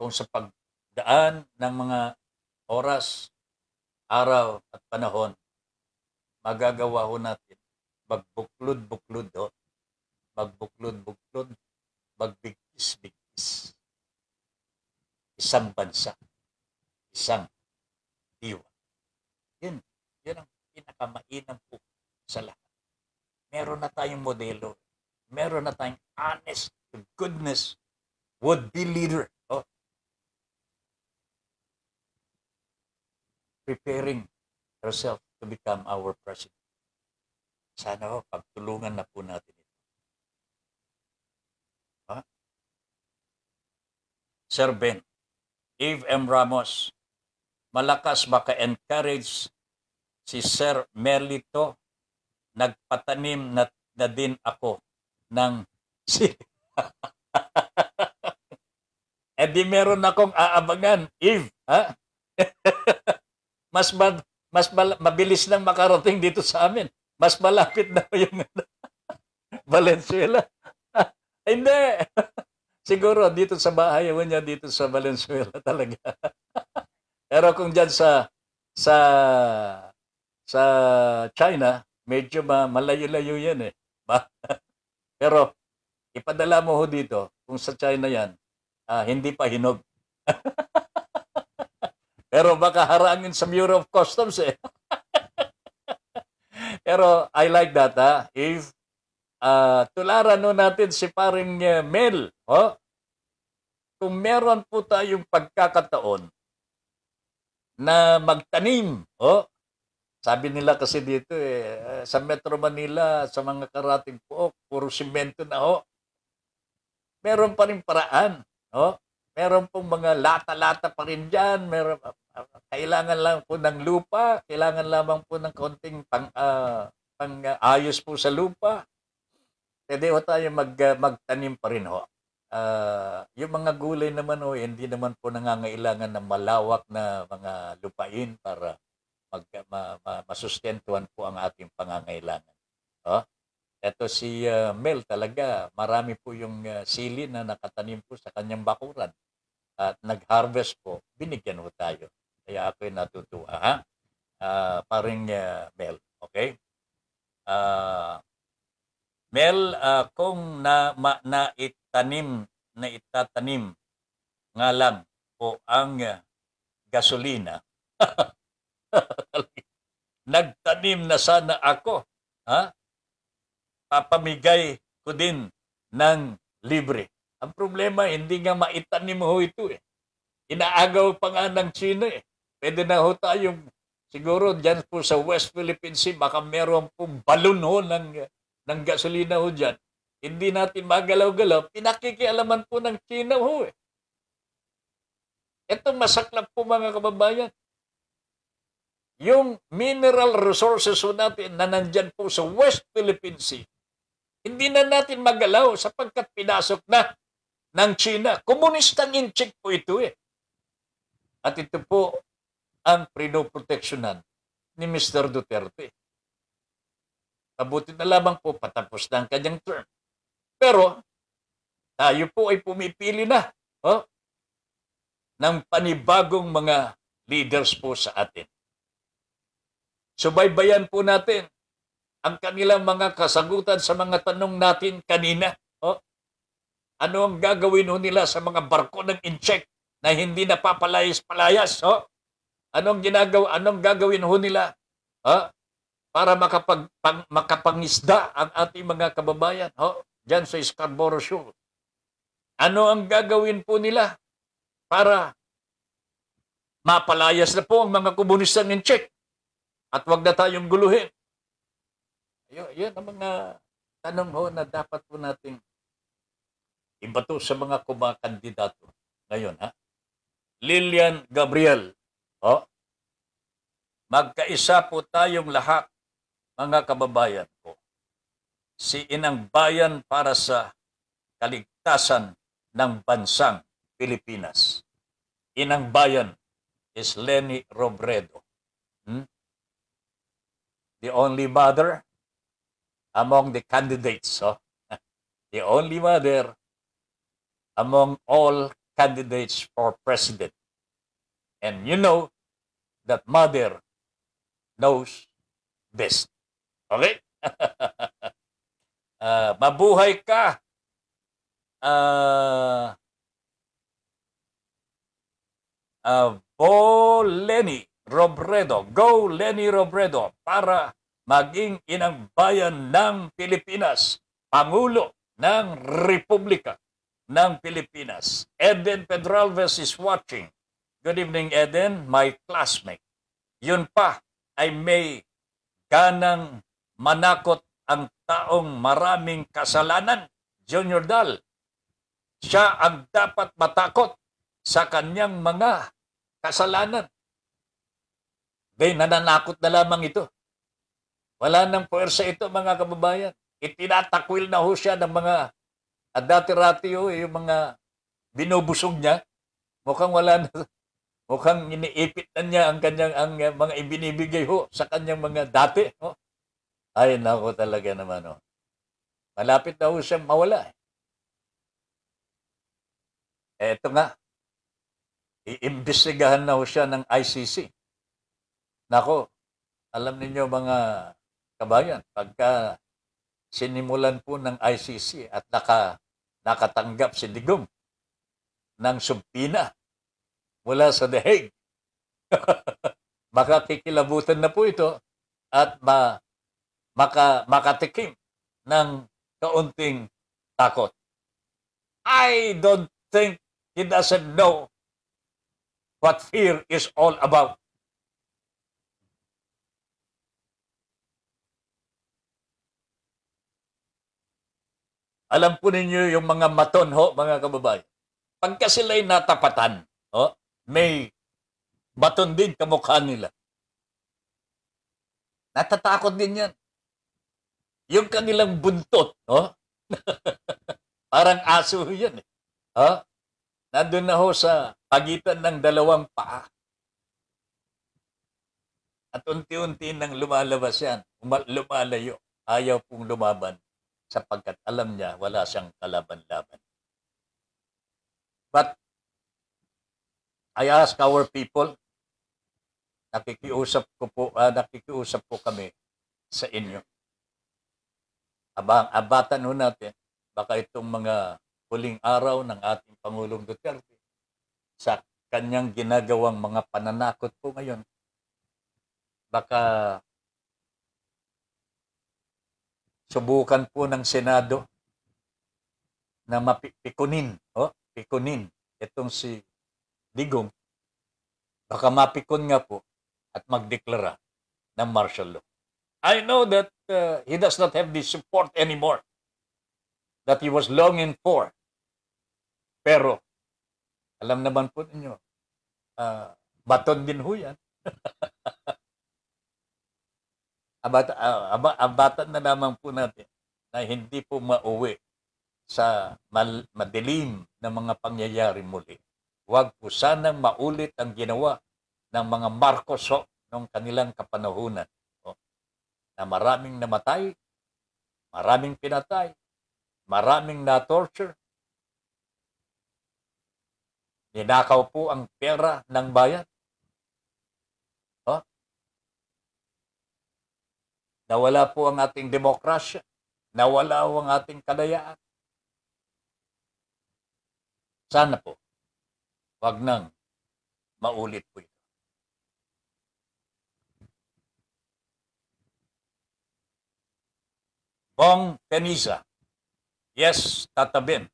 kung sa pagdaan ng mga oras, araw at panahon, magagawa ho natin magbuklod-buklod ho. Oh. Magbuklod-buklod, magbigkis-bigkis. Isang bansa, isang diwa. Yan ang pinakamainam po sa lahat. Meron na tayong modelo. Meron na tayong honest to goodness would-be leader. Oh. Preparing herself to become our president. Sana ho, pagtulungan na po natin ito. Huh? Sir Ben, Eve M. Ramos, malakas maka-encourage si Sir Merlito, nagpatanim na, na din ako ng (laughs) sili. (laughs) eh di meron akong aabangan, Eve. Ha? (laughs) mas bad, mas bal, mabilis nang makarating dito sa amin. Mas malapit na yung Valenzuela. Hindi. Siguro dito sa bahay niya dito sa Valenzuela talaga. Pero kung diyan sa sa sa China, medyo ma malayo-layo yan eh. (laughs) Pero ipadala mo ho dito, kung sa China yan, ah, hindi pa hinog. (laughs) Pero baka harangin sa Bureau of Customs eh. (laughs) Pero I like that ha. Ah. If uh, tularan no natin si paring uh, Mel, oh, kung meron po tayong pagkakataon na magtanim, oh, sabi nila kasi dito eh, sa Metro Manila, sa mga karating pook, puro simento na ho. Meron pa rin paraan. No? Meron pong mga lata-lata pa rin dyan. Meron, ah, ah, kailangan lang po ng lupa. Kailangan lamang po ng konting pang, uh, pang uh, ayos po sa lupa. Pwede ho tayo mag, uh, magtanim pa rin ho. Uh, yung mga gulay naman ho, hindi naman po nangangailangan ng malawak na mga lupain para mag, ma, ma, masustentuhan po ang ating pangangailangan. Oh? Ito si uh, Mel talaga, marami po yung uh, sili na nakatanim po sa kanyang bakuran at nag-harvest po, binigyan po tayo. Kaya ako'y natutuwa. Ha? Uh, paring uh, Mel, okay? Uh, Mel, uh, kung na, ma, na itanim, na itatanim nga lang po ang uh, gasolina, (laughs) (laughs) Nagtanim na sana ako. Ha? Papamigay ko din ng libre. Ang problema, hindi nga maitanim ho ito eh. Inaagaw pa nga ng China eh. Pwede na ho tayong, siguro dyan po sa West Philippine Sea, baka meron pong balon ho ng, ng gasolina ho dyan. Hindi natin magalaw-galaw. Pinakikialaman po ng China ho eh. Ito masaklap po mga kababayan yung mineral resources po natin na nandyan po sa West Philippine Sea, hindi na natin magalaw sapagkat pinasok na ng China. Komunistang incheck po ito eh. At ito po ang prinoproteksyonan ni Mr. Duterte. Mabuti na lamang po patapos na ang kanyang term. Pero tayo po ay pumipili na oh, ng panibagong mga leaders po sa atin. Subaybayan po natin ang kanilang mga kasagutan sa mga tanong natin kanina. Oh, ano ang gagawin ho nila sa mga barko ng incheck na hindi napapalayas-palayas? Oh, anong ginagawa, anong gagawin ho nila? Oh, para makapag, pang, makapangisda ang ating mga kababayan. ho, dyan sa Scarborough Shoal. Ano ang gagawin po nila para mapalayas na po ang mga komunista ng check? At wag na tayong guluhin. Ayun, yun ang mga tanong ho na dapat po nating ibato sa mga kumakandidato ngayon. Ha? Lilian Gabriel. Oh, magkaisa po tayong lahat, mga kababayan ko. Si inang bayan para sa kaligtasan ng bansang Pilipinas. Inang bayan is Lenny Robredo. the only mother among the candidates. Oh. So, (laughs) the only mother among all candidates for president. And you know that mother knows best. Okay? (laughs) uh, mabuhay ka. Uh, uh, Boleni. Robredo, go Lenny Robredo para maging inang bayan ng Pilipinas, Pangulo ng Republika ng Pilipinas. Eden Pedralves is watching. Good evening, Eden, my classmate. Yun pa ay may ganang manakot ang taong maraming kasalanan, Junior Dal. Siya ang dapat matakot sa kanyang mga kasalanan. They nananakot na lamang ito. Wala nang puwersa ito mga kababayan. Itinatakwil na ho siya ng mga at ah, dati-rati ho, eh, yung mga binubusog niya. Mukhang wala na. (laughs) Mukhang iniipit na niya ang kanyang ang mga ibinibigay ho sa kanyang mga dati. Ho. Ay, nako talaga naman. Ho. Malapit na ho siya mawala. Eh, ito nga, iimbestigahan na ho siya ng ICC. Nako, alam ninyo mga kabayan, pagka sinimulan po ng ICC at naka, nakatanggap si Digum ng subpina mula sa The Hague, (laughs) makakikilabutan na po ito at ma, maka, makatikim ng kaunting takot. I don't think he doesn't know what fear is all about. Alam po ninyo yung mga maton, ho, mga kababay. Pagka sila'y natapatan, ho, may baton din kamukha nila. Natatakot din yan. Yung kanilang buntot, no? (laughs) Parang aso yan. Eh. Ha? Nandun na ho sa pagitan ng dalawang paa. At unti-unti nang lumalabas yan. Lumalayo. Ayaw pong lumaban sapagkat alam niya wala siyang kalaban-laban. But I ask our people, nakikiusap ko po, uh, nakikiusap po kami sa inyo. Abang, abatan ho natin, baka itong mga huling araw ng ating Pangulong Duterte sa kanyang ginagawang mga pananakot po ngayon, baka subukan po ng Senado na mapikunin, oh, pikunin itong si Digong, baka mapikon nga po at magdeklara ng martial law. I know that uh, he does not have the support anymore that he was longing for. Pero, alam naman po ninyo, uh, baton din ho yan. (laughs) abat abat abatan na lamang po natin na hindi po mauwi sa mal, madilim na mga pangyayari muli. Huwag po sanang maulit ang ginawa ng mga Marcos ho noong kanilang kapanahunan. O, na maraming namatay, maraming pinatay, maraming na-torture. Ninakaw po ang pera ng bayan. Nawala po ang ating demokrasya. Nawala po ang ating kalayaan. Sana po, wag nang maulit po ito. Bong Penisa, yes, tatabin.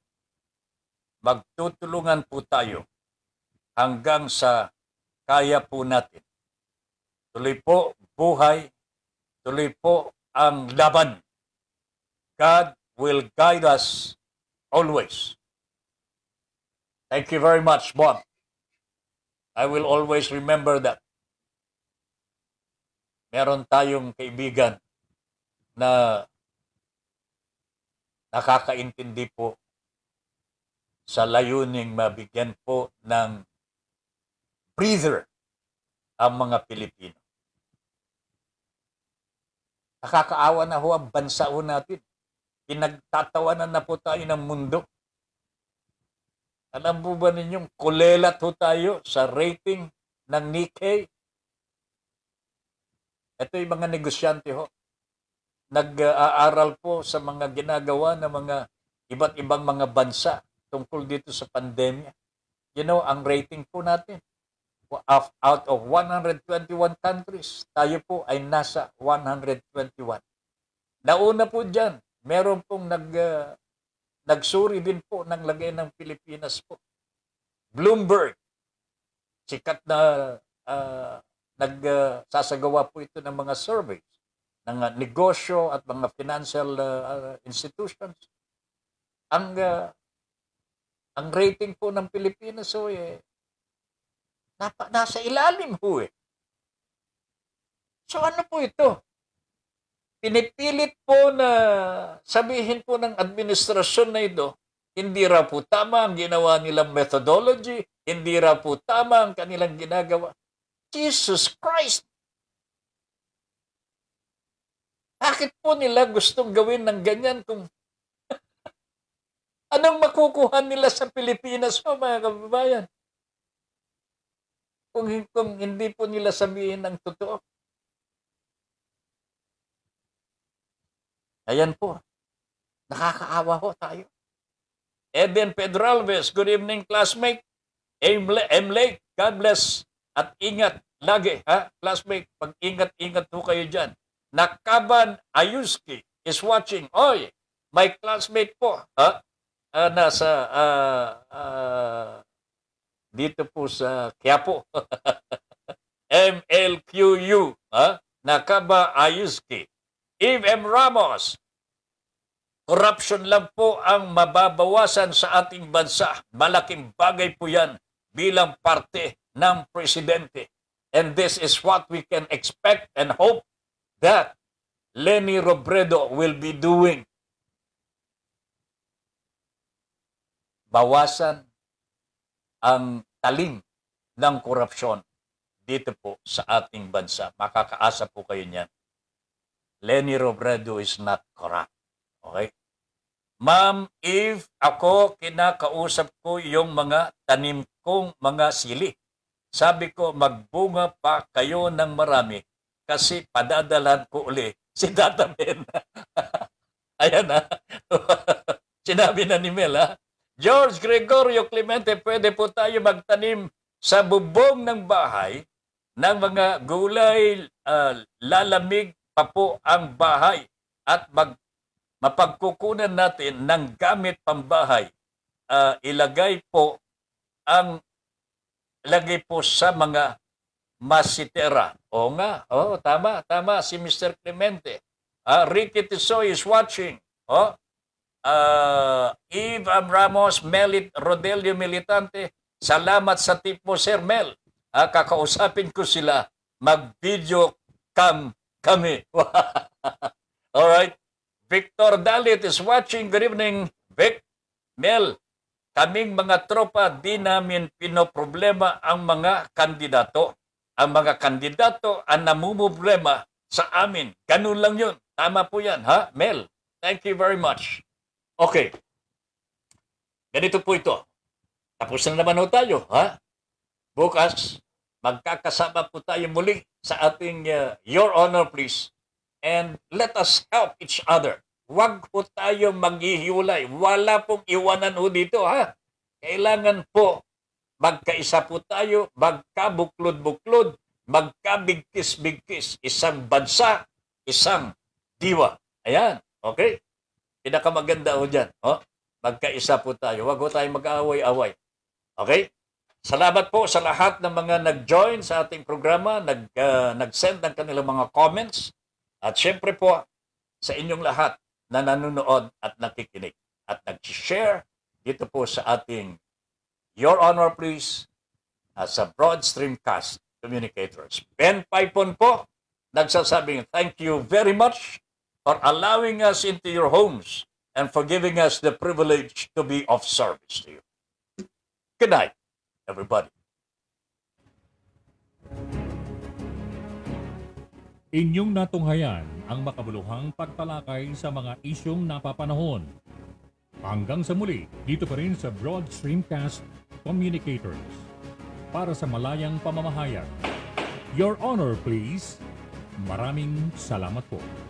Magtutulungan po tayo hanggang sa kaya po natin. Tuloy po, buhay Tuloy po ang laban. God will guide us always. Thank you very much, Bob. I will always remember that. Meron tayong kaibigan na nakakaintindi po sa layuning mabigyan po ng breather ang mga Pilipino. Nakakaawa na ho ang bansa ho natin. Pinagtatawanan na po tayo ng mundo. Alam po ba ninyong kulelat ho tayo sa rating ng Nikkei? Ito yung mga negosyante ho. Nag-aaral po sa mga ginagawa ng mga iba't ibang mga bansa tungkol dito sa pandemya. You know, ang rating po natin, out of 121 countries, tayo po ay nasa 121. Nauna po dyan, meron pong nag, uh, nagsuri din po ng lagay ng Pilipinas po. Bloomberg, sikat na uh, nagsasagawa uh, po ito ng mga surveys ng uh, negosyo at mga financial uh, uh institutions. Ang uh, ang rating po ng Pilipinas so oh, eh, Napa, nasa ilalim ho eh. So ano po ito? Pinipilit po na sabihin po ng administrasyon na ito, hindi ra po tama ang ginawa nilang methodology, hindi ra po tama ang kanilang ginagawa. Jesus Christ! Bakit po nila gustong gawin ng ganyan kung (laughs) anong makukuha nila sa Pilipinas po mga kababayan? kung, kung hindi po nila sabihin ang totoo. Ayan po. Nakakaawa ho tayo. Eben Pedralves, good evening classmate. M. Lake, God bless. At ingat lagi, ha? Classmate, pag-ingat-ingat ho kayo dyan. Nakaban Ayuski is watching. Oy, my classmate po, ha? Uh, nasa uh, uh, dito po sa Quiapo. (laughs) MLQU, ha? Nakaba Ayuski, Eve M. Ramos. Corruption lang po ang mababawasan sa ating bansa. Malaking bagay po yan bilang parte ng presidente. And this is what we can expect and hope that Lenny Robredo will be doing. Bawasan ang talim ng korupsyon dito po sa ating bansa. Makakaasa po kayo niyan. Lenny Robredo is not corrupt. Okay? Ma'am, if ako kinakausap ko yung mga tanim kong mga sili, sabi ko magbunga pa kayo ng marami kasi padadalan ko uli (laughs) si Tata Ben. (laughs) Ayan na. Ah. (laughs) Sinabi na ni Mel ha. Ah. George Gregorio Clemente, pwede po tayo magtanim sa bubong ng bahay ng mga gulay, uh, lalamig pa po ang bahay at mag, mapagkukunan natin ng gamit pambahay. Uh, ah, ilagay po ang lagay po sa mga masitera. O nga, oh, tama, tama, si Mr. Clemente. Uh, Ricky Tisoy is watching. Oh, uh, Eve Abramos, Melit Rodelio Militante. Salamat sa tip mo, Sir Mel. Uh, kakausapin ko sila. Mag-video cam kami. (laughs) All right. Victor Dalit is watching. Good evening, Vic. Mel, kaming mga tropa, di namin pinoproblema ang mga kandidato. Ang mga kandidato ang namumroblema sa amin. Ganun lang yun. Tama po yan, ha? Mel, thank you very much. Okay. Ganito po ito. Tapos na naman tayo, ha? Bukas, magkakasama po tayo muli sa ating uh, Your Honor, please. And let us help each other. Huwag po tayo maghihiwalay. Wala pong iwanan ho dito, ha? Kailangan po magkaisa po tayo, magkabuklod-buklod, magkabigkis-bigkis, isang bansa, isang diwa. Ayan, okay? Pinakamaganda ho dyan. Oh? Magkaisa po tayo. Huwag ho tayong mag-away-away. Okay? Salamat po sa lahat ng mga nag-join sa ating programa, nag, uh, nag-send ng kanilang mga comments, at syempre po sa inyong lahat na nanonood at nakikinig at nag-share dito po sa ating Your Honor Please at ah, sa Broad Streamcast Communicators. Ben Pipon po nagsasabing thank you very much for allowing us into your homes and for giving us the privilege to be of service to you. Good night, everybody. Inyong natunghayan ang makabuluhang pagtalakay sa mga isyong napapanahon. Hanggang sa muli, dito pa rin sa Broad Streamcast Communicators. Para sa malayang pamamahayag. Your Honor, please. Maraming salamat po.